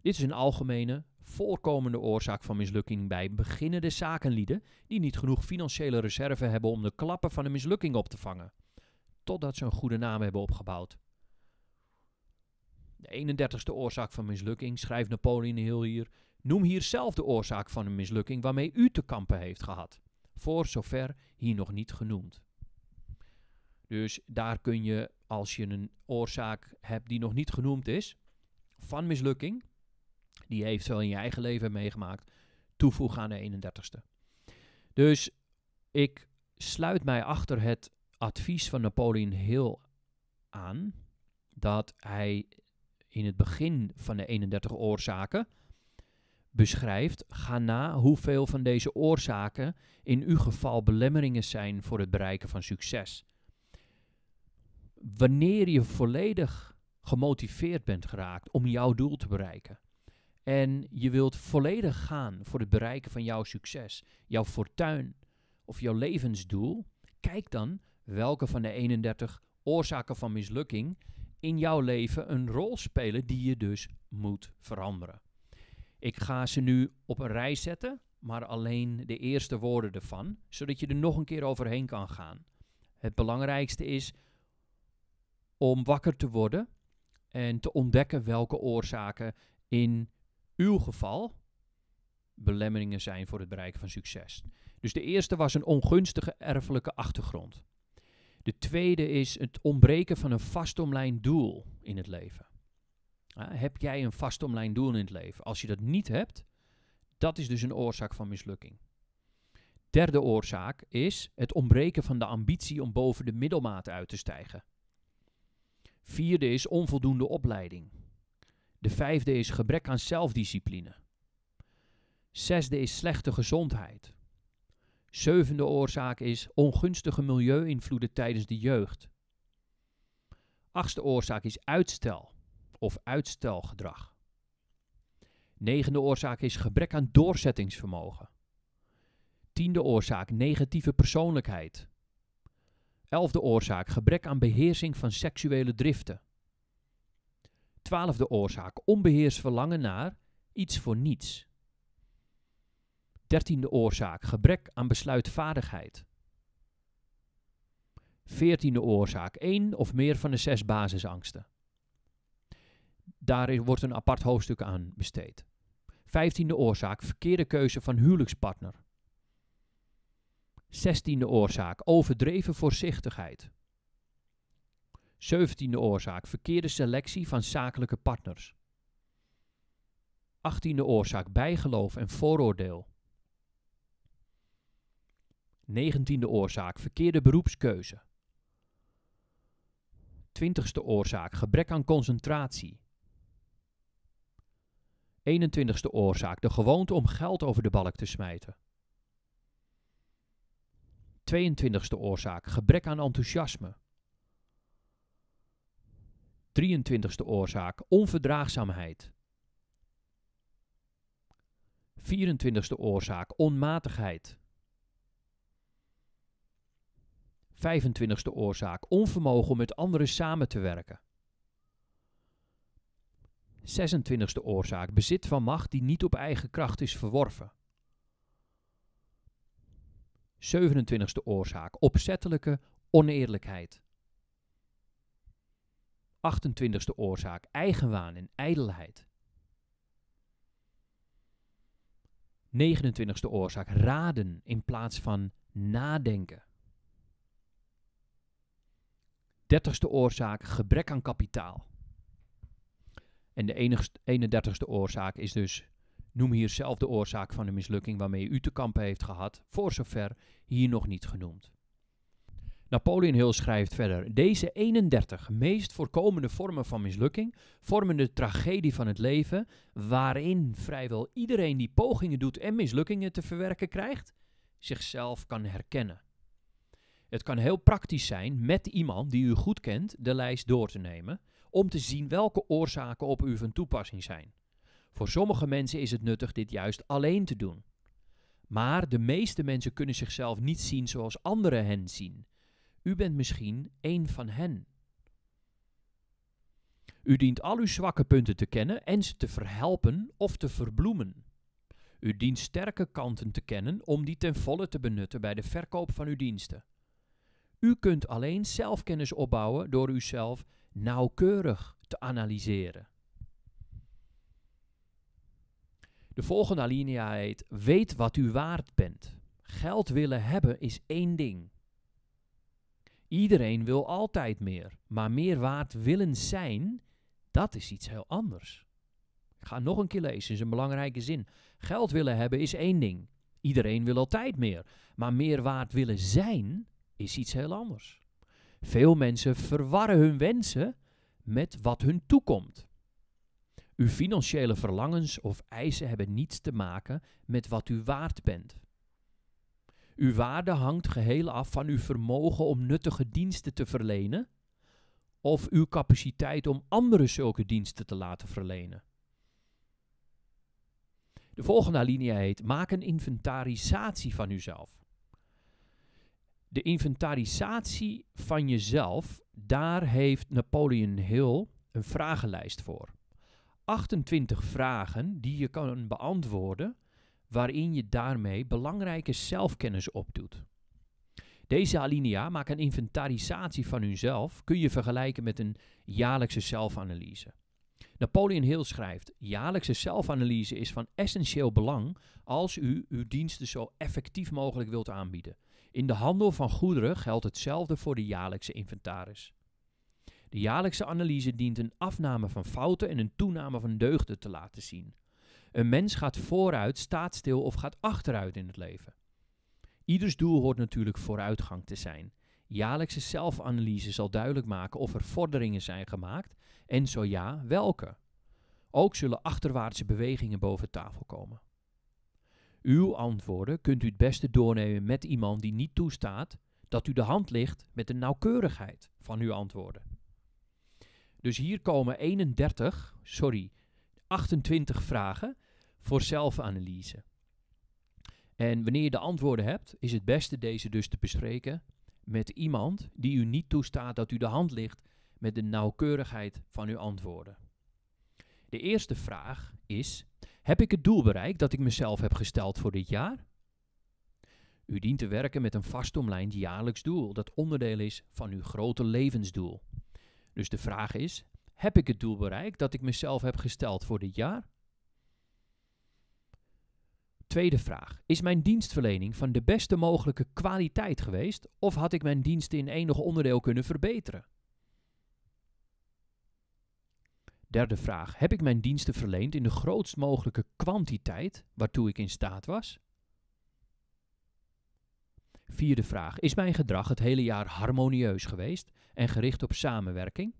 Dit is een algemene, voorkomende oorzaak van mislukking bij beginnende zakenlieden die niet genoeg financiële reserve hebben om de klappen van een mislukking op te vangen, totdat ze een goede naam hebben opgebouwd. De 31ste oorzaak van mislukking, schrijft Napoleon Hill hier, noem hier zelf de oorzaak van een mislukking waarmee u te kampen heeft gehad, voor zover hier nog niet genoemd. Dus daar kun je, als je een oorzaak hebt die nog niet genoemd is, van mislukking, die heeft eventueel in je eigen leven meegemaakt, toevoegen aan de 31ste. Dus ik sluit mij achter het advies van Napoleon Hill aan dat hij in het begin van de 31 oorzaken beschrijft, ga na hoeveel van deze oorzaken in uw geval belemmeringen zijn voor het bereiken van succes. Wanneer je volledig gemotiveerd bent geraakt om jouw doel te bereiken, en je wilt volledig gaan voor het bereiken van jouw succes, jouw fortuin of jouw levensdoel. Kijk dan welke van de 31 oorzaken van mislukking in jouw leven een rol spelen die je dus moet veranderen. Ik ga ze nu op een rij zetten, maar alleen de eerste woorden ervan, zodat je er nog een keer overheen kan gaan. Het belangrijkste is om wakker te worden en te ontdekken welke oorzaken in uw geval belemmeringen zijn voor het bereiken van succes. Dus de eerste was een ongunstige erfelijke achtergrond. De tweede is het ontbreken van een vastomlijnd doel in het leven. Ah, heb jij een vastomlijnd doel in het leven? Als je dat niet hebt, dat is dus een oorzaak van mislukking. Derde oorzaak is het ontbreken van de ambitie om boven de middelmaat uit te stijgen. Vierde is onvoldoende opleiding. De vijfde is gebrek aan zelfdiscipline. Zesde is slechte gezondheid. Zevende oorzaak is ongunstige milieu-invloeden tijdens de jeugd. Achtste oorzaak is uitstel of uitstelgedrag. Negende oorzaak is gebrek aan doorzettingsvermogen. Tiende oorzaak negatieve persoonlijkheid. Elfde oorzaak gebrek aan beheersing van seksuele driften. Twaalfde oorzaak, onbeheersverlangen verlangen naar iets voor niets. Dertiende oorzaak, gebrek aan besluitvaardigheid. Veertiende oorzaak, één of meer van de zes basisangsten. Daar wordt een apart hoofdstuk aan besteed. Vijftiende oorzaak, verkeerde keuze van huwelijkspartner. Zestiende oorzaak, overdreven voorzichtigheid. Zeventiende oorzaak, verkeerde selectie van zakelijke partners. Achttiende oorzaak, bijgeloof en vooroordeel. Negentiende oorzaak, verkeerde beroepskeuze. Twintigste oorzaak, gebrek aan concentratie. 21ste oorzaak, de gewoonte om geld over de balk te smijten. 22 e oorzaak, gebrek aan enthousiasme. 23 e oorzaak, onverdraagzaamheid. 24 e oorzaak, onmatigheid. 25 e oorzaak, onvermogen om met anderen samen te werken. 26 e oorzaak, bezit van macht die niet op eigen kracht is verworven. 27 e oorzaak, opzettelijke oneerlijkheid. 28e oorzaak, eigenwaan en ijdelheid. 29e oorzaak, raden in plaats van nadenken. 30e oorzaak, gebrek aan kapitaal. En de 31ste oorzaak is dus, noem hier zelf de oorzaak van de mislukking waarmee u te kampen heeft gehad, voor zover hier nog niet genoemd. Napoleon Hill schrijft verder: Deze 31 meest voorkomende vormen van mislukking vormen de tragedie van het leven, waarin vrijwel iedereen die pogingen doet en mislukkingen te verwerken krijgt, zichzelf kan herkennen. Het kan heel praktisch zijn met iemand die u goed kent de lijst door te nemen, om te zien welke oorzaken op u van toepassing zijn. Voor sommige mensen is het nuttig dit juist alleen te doen. Maar de meeste mensen kunnen zichzelf niet zien zoals anderen hen zien. U bent misschien een van hen. U dient al uw zwakke punten te kennen en ze te verhelpen of te verbloemen. U dient sterke kanten te kennen om die ten volle te benutten bij de verkoop van uw diensten. U kunt alleen zelfkennis opbouwen door uzelf nauwkeurig te analyseren. De volgende alinea heet: Weet wat u waard bent. Geld willen hebben is één ding. Iedereen wil altijd meer, maar meer waard willen zijn, dat is iets heel anders. Ik ga nog een keer lezen, is een belangrijke zin. Geld willen hebben is één ding. Iedereen wil altijd meer, maar meer waard willen zijn is iets heel anders. Veel mensen verwarren hun wensen met wat hun toekomt. Uw financiële verlangens of eisen hebben niets te maken met wat u waard bent. Uw waarde hangt geheel af van uw vermogen om nuttige diensten te verlenen of uw capaciteit om anderen zulke diensten te laten verlenen. De volgende alinea heet: maak een inventarisatie van uzelf. De inventarisatie van jezelf, daar heeft Napoleon Hill een vragenlijst voor. 28 vragen die je kan beantwoorden waarin je daarmee belangrijke zelfkennis opdoet. Deze alinea maakt een inventarisatie van uzelf. kun je vergelijken met een jaarlijkse zelfanalyse. Napoleon Hill schrijft: jaarlijkse zelfanalyse is van essentieel belang als u uw diensten zo effectief mogelijk wilt aanbieden. In de handel van goederen geldt hetzelfde voor de jaarlijkse inventaris. De jaarlijkse analyse dient een afname van fouten en een toename van deugden te laten zien. Een mens gaat vooruit, staat stil of gaat achteruit in het leven. Ieders doel hoort natuurlijk vooruitgang te zijn. Jaarlijkse zelfanalyse zal duidelijk maken of er vorderingen zijn gemaakt en zo ja, welke. Ook zullen achterwaartse bewegingen boven tafel komen. Uw antwoorden kunt u het beste doornemen met iemand die niet toestaat dat u de hand ligt met de nauwkeurigheid van uw antwoorden. Dus hier komen 31, sorry, 28 vragen voor zelfanalyse. En wanneer je de antwoorden hebt, is het beste deze dus te bespreken met iemand die u niet toestaat dat u de hand ligt met de nauwkeurigheid van uw antwoorden. De eerste vraag is: heb ik het doel bereikt dat ik mezelf heb gesteld voor dit jaar? U dient te werken met een vastomlijnd jaarlijks doel dat onderdeel is van uw grote levensdoel. Dus de vraag is: heb ik het doel bereikt dat ik mezelf heb gesteld voor dit jaar? Tweede vraag. Is mijn dienstverlening van de beste mogelijke kwaliteit geweest of had ik mijn diensten in enig onderdeel kunnen verbeteren? Derde vraag. Heb ik mijn diensten verleend in de grootst mogelijke kwantiteit waartoe ik in staat was? Vierde vraag. Is mijn gedrag het hele jaar harmonieus geweest en gericht op samenwerking?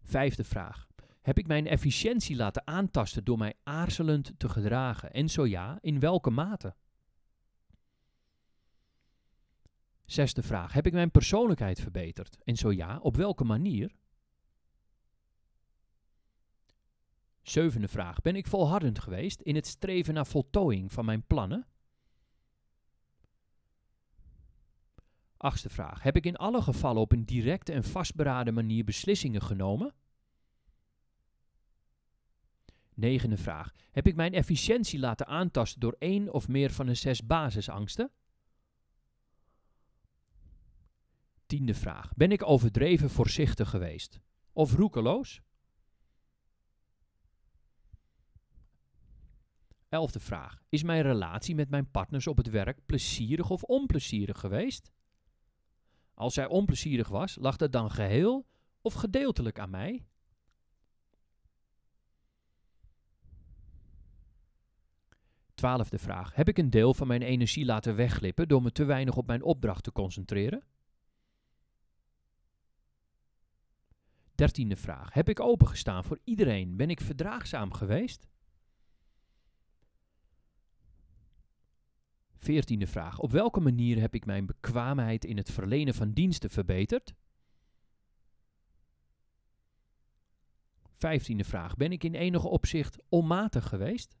Vijfde vraag. Heb ik mijn efficiëntie laten aantasten door mij aarzelend te gedragen? En zo ja, in welke mate? Zesde vraag. Heb ik mijn persoonlijkheid verbeterd? En zo ja, op welke manier? Zevende vraag. Ben ik volhardend geweest in het streven naar voltooiing van mijn plannen? Achtste vraag. Heb ik in alle gevallen op een directe en vastberaden manier beslissingen genomen? Negende vraag. Heb ik mijn efficiëntie laten aantasten door één of meer van de zes basisangsten? Tiende vraag. Ben ik overdreven voorzichtig geweest? Of roekeloos? Elfde vraag. Is mijn relatie met mijn partners op het werk plezierig of onplezierig geweest? Als zij onplezierig was, lag dat dan geheel of gedeeltelijk aan mij? twaalfde vraag. Heb ik een deel van mijn energie laten wegglippen door me te weinig op mijn opdracht te concentreren? Dertiende vraag. Heb ik opengestaan voor iedereen? Ben ik verdraagzaam geweest? 14e vraag. Op welke manier heb ik mijn bekwaamheid in het verlenen van diensten verbeterd? Vijftiende vraag. Ben ik in enige opzicht onmatig geweest?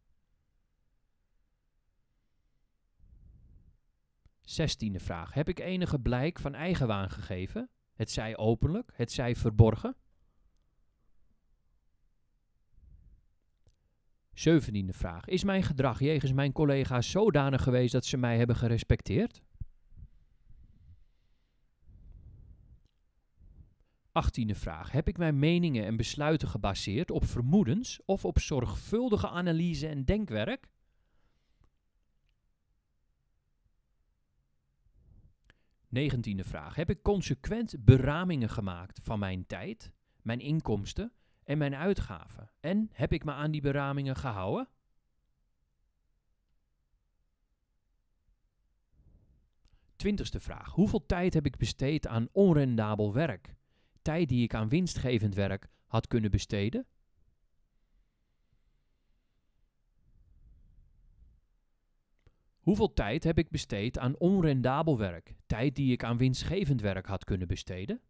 Zestiende vraag. Heb ik enige blijk van eigenwaan gegeven? Het zij openlijk, het zij verborgen. Zeventiende vraag. Is mijn gedrag jegens mijn collega's zodanig geweest dat ze mij hebben gerespecteerd? Achttiende vraag. Heb ik mijn meningen en besluiten gebaseerd op vermoedens of op zorgvuldige analyse en denkwerk? Negentiende vraag. Heb ik consequent beramingen gemaakt van mijn tijd, mijn inkomsten en mijn uitgaven? En heb ik me aan die beramingen gehouden? Twintigste vraag. Hoeveel tijd heb ik besteed aan onrendabel werk? Tijd die ik aan winstgevend werk had kunnen besteden? Hoeveel tijd heb ik besteed aan onrendabel werk, tijd die ik aan winstgevend werk had kunnen besteden?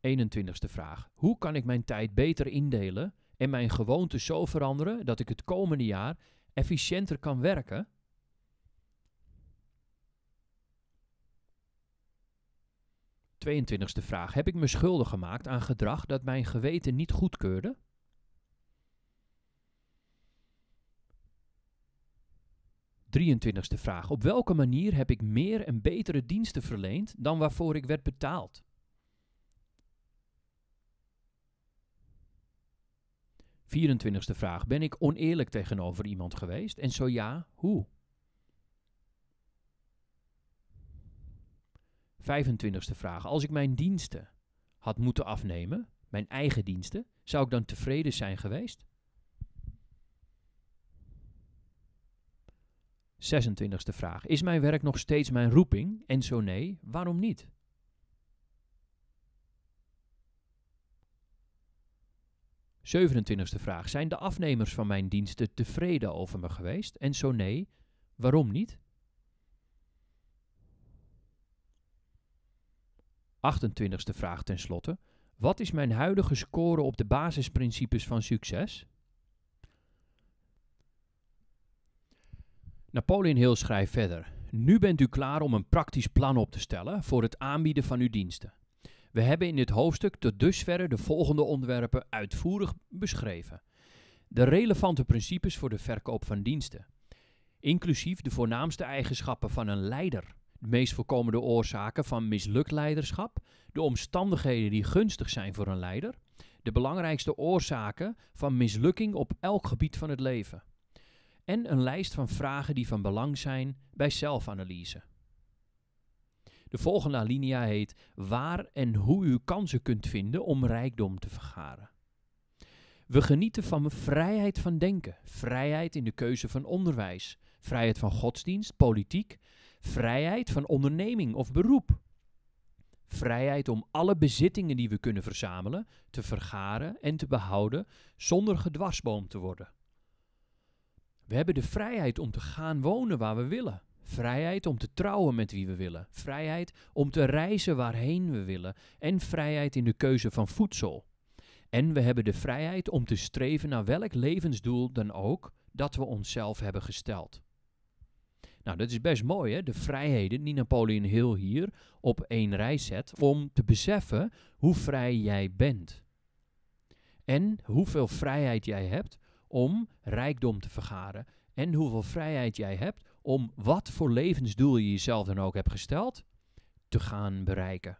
Eenentwintigste vraag. Hoe kan ik mijn tijd beter indelen en mijn gewoontes zo veranderen dat ik het komende jaar efficiënter kan werken? Tweeëntwintigste vraag. Heb ik me schuldig gemaakt aan gedrag dat mijn geweten niet goedkeurde? 23e vraag. Op welke manier heb ik meer en betere diensten verleend dan waarvoor ik werd betaald? 24e vraag. Ben ik oneerlijk tegenover iemand geweest? En zo ja, hoe? 25e vraag. Als ik mijn diensten had moeten afnemen, mijn eigen diensten, zou ik dan tevreden zijn geweest? 26e vraag. Is mijn werk nog steeds mijn roeping? En zo nee, waarom niet? 27e vraag. Zijn de afnemers van mijn diensten tevreden over me geweest? En zo nee, waarom niet? 28 e vraag tenslotte. Wat is mijn huidige score op de basisprincipes van succes? Napoleon Hill schrijft verder. Nu bent u klaar om een praktisch plan op te stellen voor het aanbieden van uw diensten. We hebben in dit hoofdstuk tot dusverre de volgende onderwerpen uitvoerig beschreven. De relevante principes voor de verkoop van diensten. Inclusief de voornaamste eigenschappen van een leider, de meest voorkomende oorzaken van mislukt leiderschap, de omstandigheden die gunstig zijn voor een leider, de belangrijkste oorzaken van mislukking op elk gebied van het leven en een lijst van vragen die van belang zijn bij zelfanalyse. De volgende alinea heet Waar en hoe u kansen kunt vinden om rijkdom te vergaren. We genieten van vrijheid van denken, vrijheid in de keuze van onderwijs, vrijheid van godsdienst, politiek, vrijheid van onderneming of beroep. Vrijheid om alle bezittingen die we kunnen verzamelen te vergaren en te behouden zonder gedwarsboom te worden. We hebben de vrijheid om te gaan wonen waar we willen. Vrijheid om te trouwen met wie we willen. Vrijheid om te reizen waarheen we willen. En vrijheid in de keuze van voedsel. En we hebben de vrijheid om te streven naar welk levensdoel dan ook dat we onszelf hebben gesteld. Nou, dat is best mooi, hè? De vrijheden die Napoleon Hill hier op één rij zet, om te beseffen hoe vrij jij bent. En hoeveel vrijheid jij hebt om rijkdom te vergaren. En hoeveel vrijheid jij hebt om wat voor levensdoel je jezelf dan ook hebt gesteld, te gaan bereiken.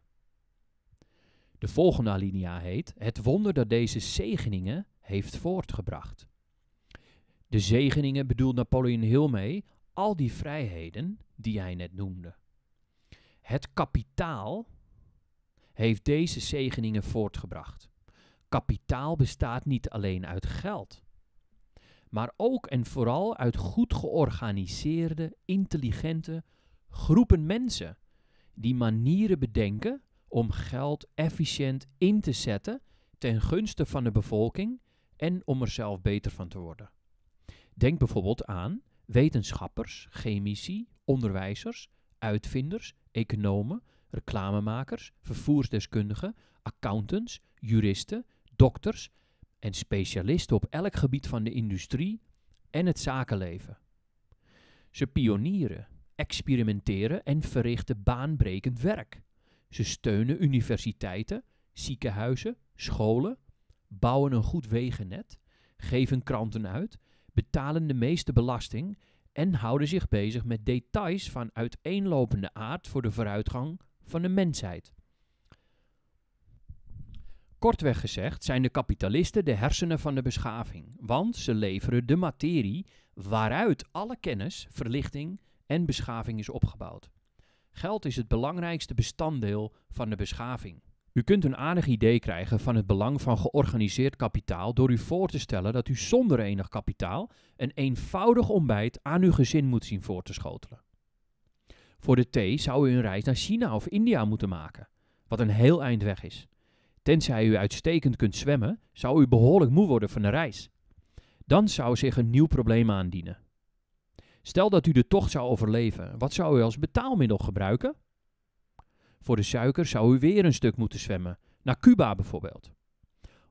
De volgende alinea heet: Het wonder dat deze zegeningen heeft voortgebracht. De zegeningen bedoelt Napoleon Hill mee al die vrijheden die hij net noemde. Het kapitaal heeft deze zegeningen voortgebracht. Kapitaal bestaat niet alleen uit geld maar ook en vooral uit goed georganiseerde, intelligente groepen mensen die manieren bedenken om geld efficiënt in te zetten ten gunste van de bevolking en om er zelf beter van te worden. Denk bijvoorbeeld aan wetenschappers, chemici, onderwijzers, uitvinders, economen, reclamemakers, vervoersdeskundigen, accountants, juristen, dokters en specialisten op elk gebied van de industrie en het zakenleven. Ze pionieren, experimenteren en verrichten baanbrekend werk. Ze steunen universiteiten, ziekenhuizen, scholen, bouwen een goed wegennet, geven kranten uit, betalen de meeste belasting en houden zich bezig met details van uiteenlopende aard voor de vooruitgang van de mensheid. Kortweg gezegd zijn de kapitalisten de hersenen van de beschaving, want ze leveren de materie waaruit alle kennis, verlichting en beschaving is opgebouwd. Geld is het belangrijkste bestanddeel van de beschaving. U kunt een aardig idee krijgen van het belang van georganiseerd kapitaal door u voor te stellen dat u zonder enig kapitaal een eenvoudig ontbijt aan uw gezin moet zien voor te schotelen. Voor de thee zou u een reis naar China of India moeten maken, wat een heel eind weg is. Tenzij u uitstekend kunt zwemmen, zou u behoorlijk moe worden van de reis. Dan zou zich een nieuw probleem aandienen. Stel dat u de tocht zou overleven, wat zou u als betaalmiddel gebruiken? Voor de suiker zou u weer een stuk moeten zwemmen, naar Cuba bijvoorbeeld.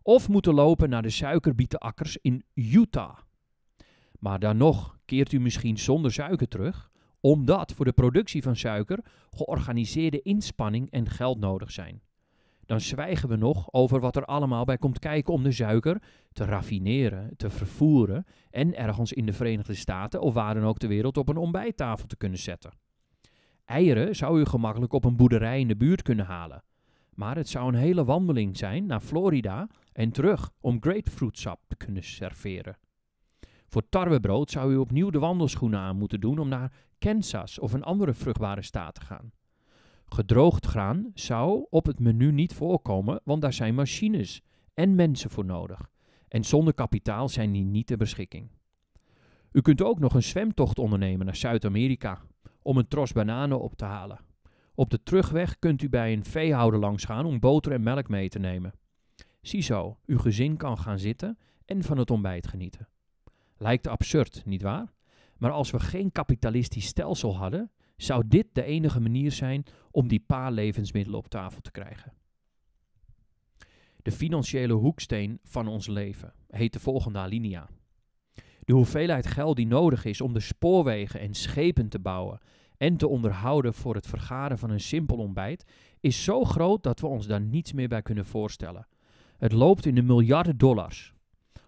Of moeten lopen naar de suikerbietenakkers in Utah. Maar dan nog keert u misschien zonder suiker terug, omdat voor de productie van suiker georganiseerde inspanning en geld nodig zijn dan zwijgen we nog over wat er allemaal bij komt kijken om de suiker te raffineren, te vervoeren en ergens in de Verenigde Staten of waar dan ook de wereld op een ontbijttafel te kunnen zetten. Eieren zou u gemakkelijk op een boerderij in de buurt kunnen halen, maar het zou een hele wandeling zijn naar Florida en terug om grapefruitsap te kunnen serveren. Voor tarwebrood zou u opnieuw de wandelschoenen aan moeten doen om naar Kansas of een andere vruchtbare staat te gaan. Gedroogd graan zou op het menu niet voorkomen, want daar zijn machines en mensen voor nodig. En zonder kapitaal zijn die niet ter beschikking. U kunt ook nog een zwemtocht ondernemen naar Zuid-Amerika om een tros bananen op te halen. Op de terugweg kunt u bij een veehouder langs gaan om boter en melk mee te nemen. Ziezo, uw gezin kan gaan zitten en van het ontbijt genieten. Lijkt absurd, nietwaar? Maar als we geen kapitalistisch stelsel hadden, zou dit de enige manier zijn om die paar levensmiddelen op tafel te krijgen. De financiële hoeksteen van ons leven heet de volgende alinea. De hoeveelheid geld die nodig is om de spoorwegen en schepen te bouwen en te onderhouden voor het vergaren van een simpel ontbijt is zo groot dat we ons daar niets meer bij kunnen voorstellen. Het loopt in de miljarden dollars.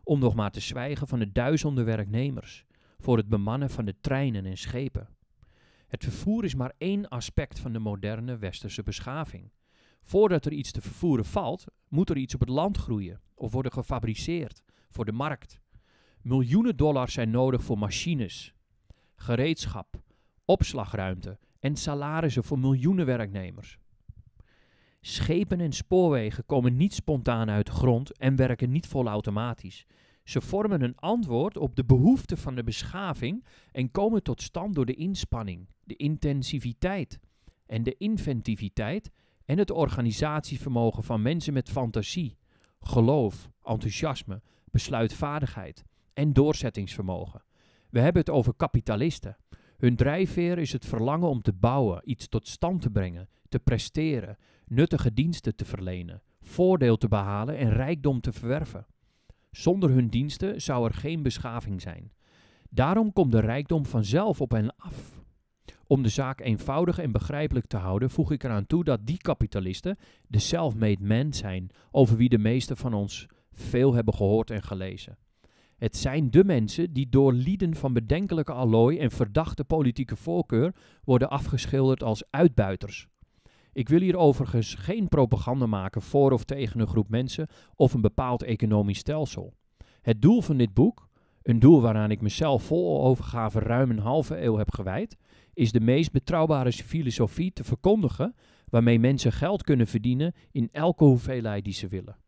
Om nog maar te zwijgen van de duizenden werknemers voor het bemannen van de treinen en schepen. Het vervoer is maar één aspect van de moderne westerse beschaving. Voordat er iets te vervoeren valt, moet er iets op het land groeien of worden gefabriceerd voor de markt. Miljoenen dollars zijn nodig voor machines, gereedschap, opslagruimte en salarissen voor miljoenen werknemers. Schepen en spoorwegen komen niet spontaan uit de grond en werken niet volautomatisch. Ze vormen een antwoord op de behoeften van de beschaving en komen tot stand door de inspanning, de intensiviteit en de inventiviteit en het organisatievermogen van mensen met fantasie, geloof, enthousiasme, besluitvaardigheid en doorzettingsvermogen. We hebben het over kapitalisten. Hun drijfveer is het verlangen om te bouwen, iets tot stand te brengen, te presteren, nuttige diensten te verlenen, voordeel te behalen en rijkdom te verwerven. Zonder hun diensten zou er geen beschaving zijn. Daarom komt de rijkdom vanzelf op hen af. Om de zaak eenvoudig en begrijpelijk te houden, voeg ik eraan toe dat die kapitalisten de self-made men zijn, over wie de meesten van ons veel hebben gehoord en gelezen. Het zijn de mensen die door lieden van bedenkelijke allooi en verdachte politieke voorkeur worden afgeschilderd als uitbuiters. Ik wil hier overigens geen propaganda maken voor of tegen een groep mensen of een bepaald economisch stelsel. Het doel van dit boek, een doel waaraan ik mezelf vol overgave ruim een halve eeuw heb gewijd, is de meest betrouwbare filosofie te verkondigen waarmee mensen geld kunnen verdienen in elke hoeveelheid die ze willen.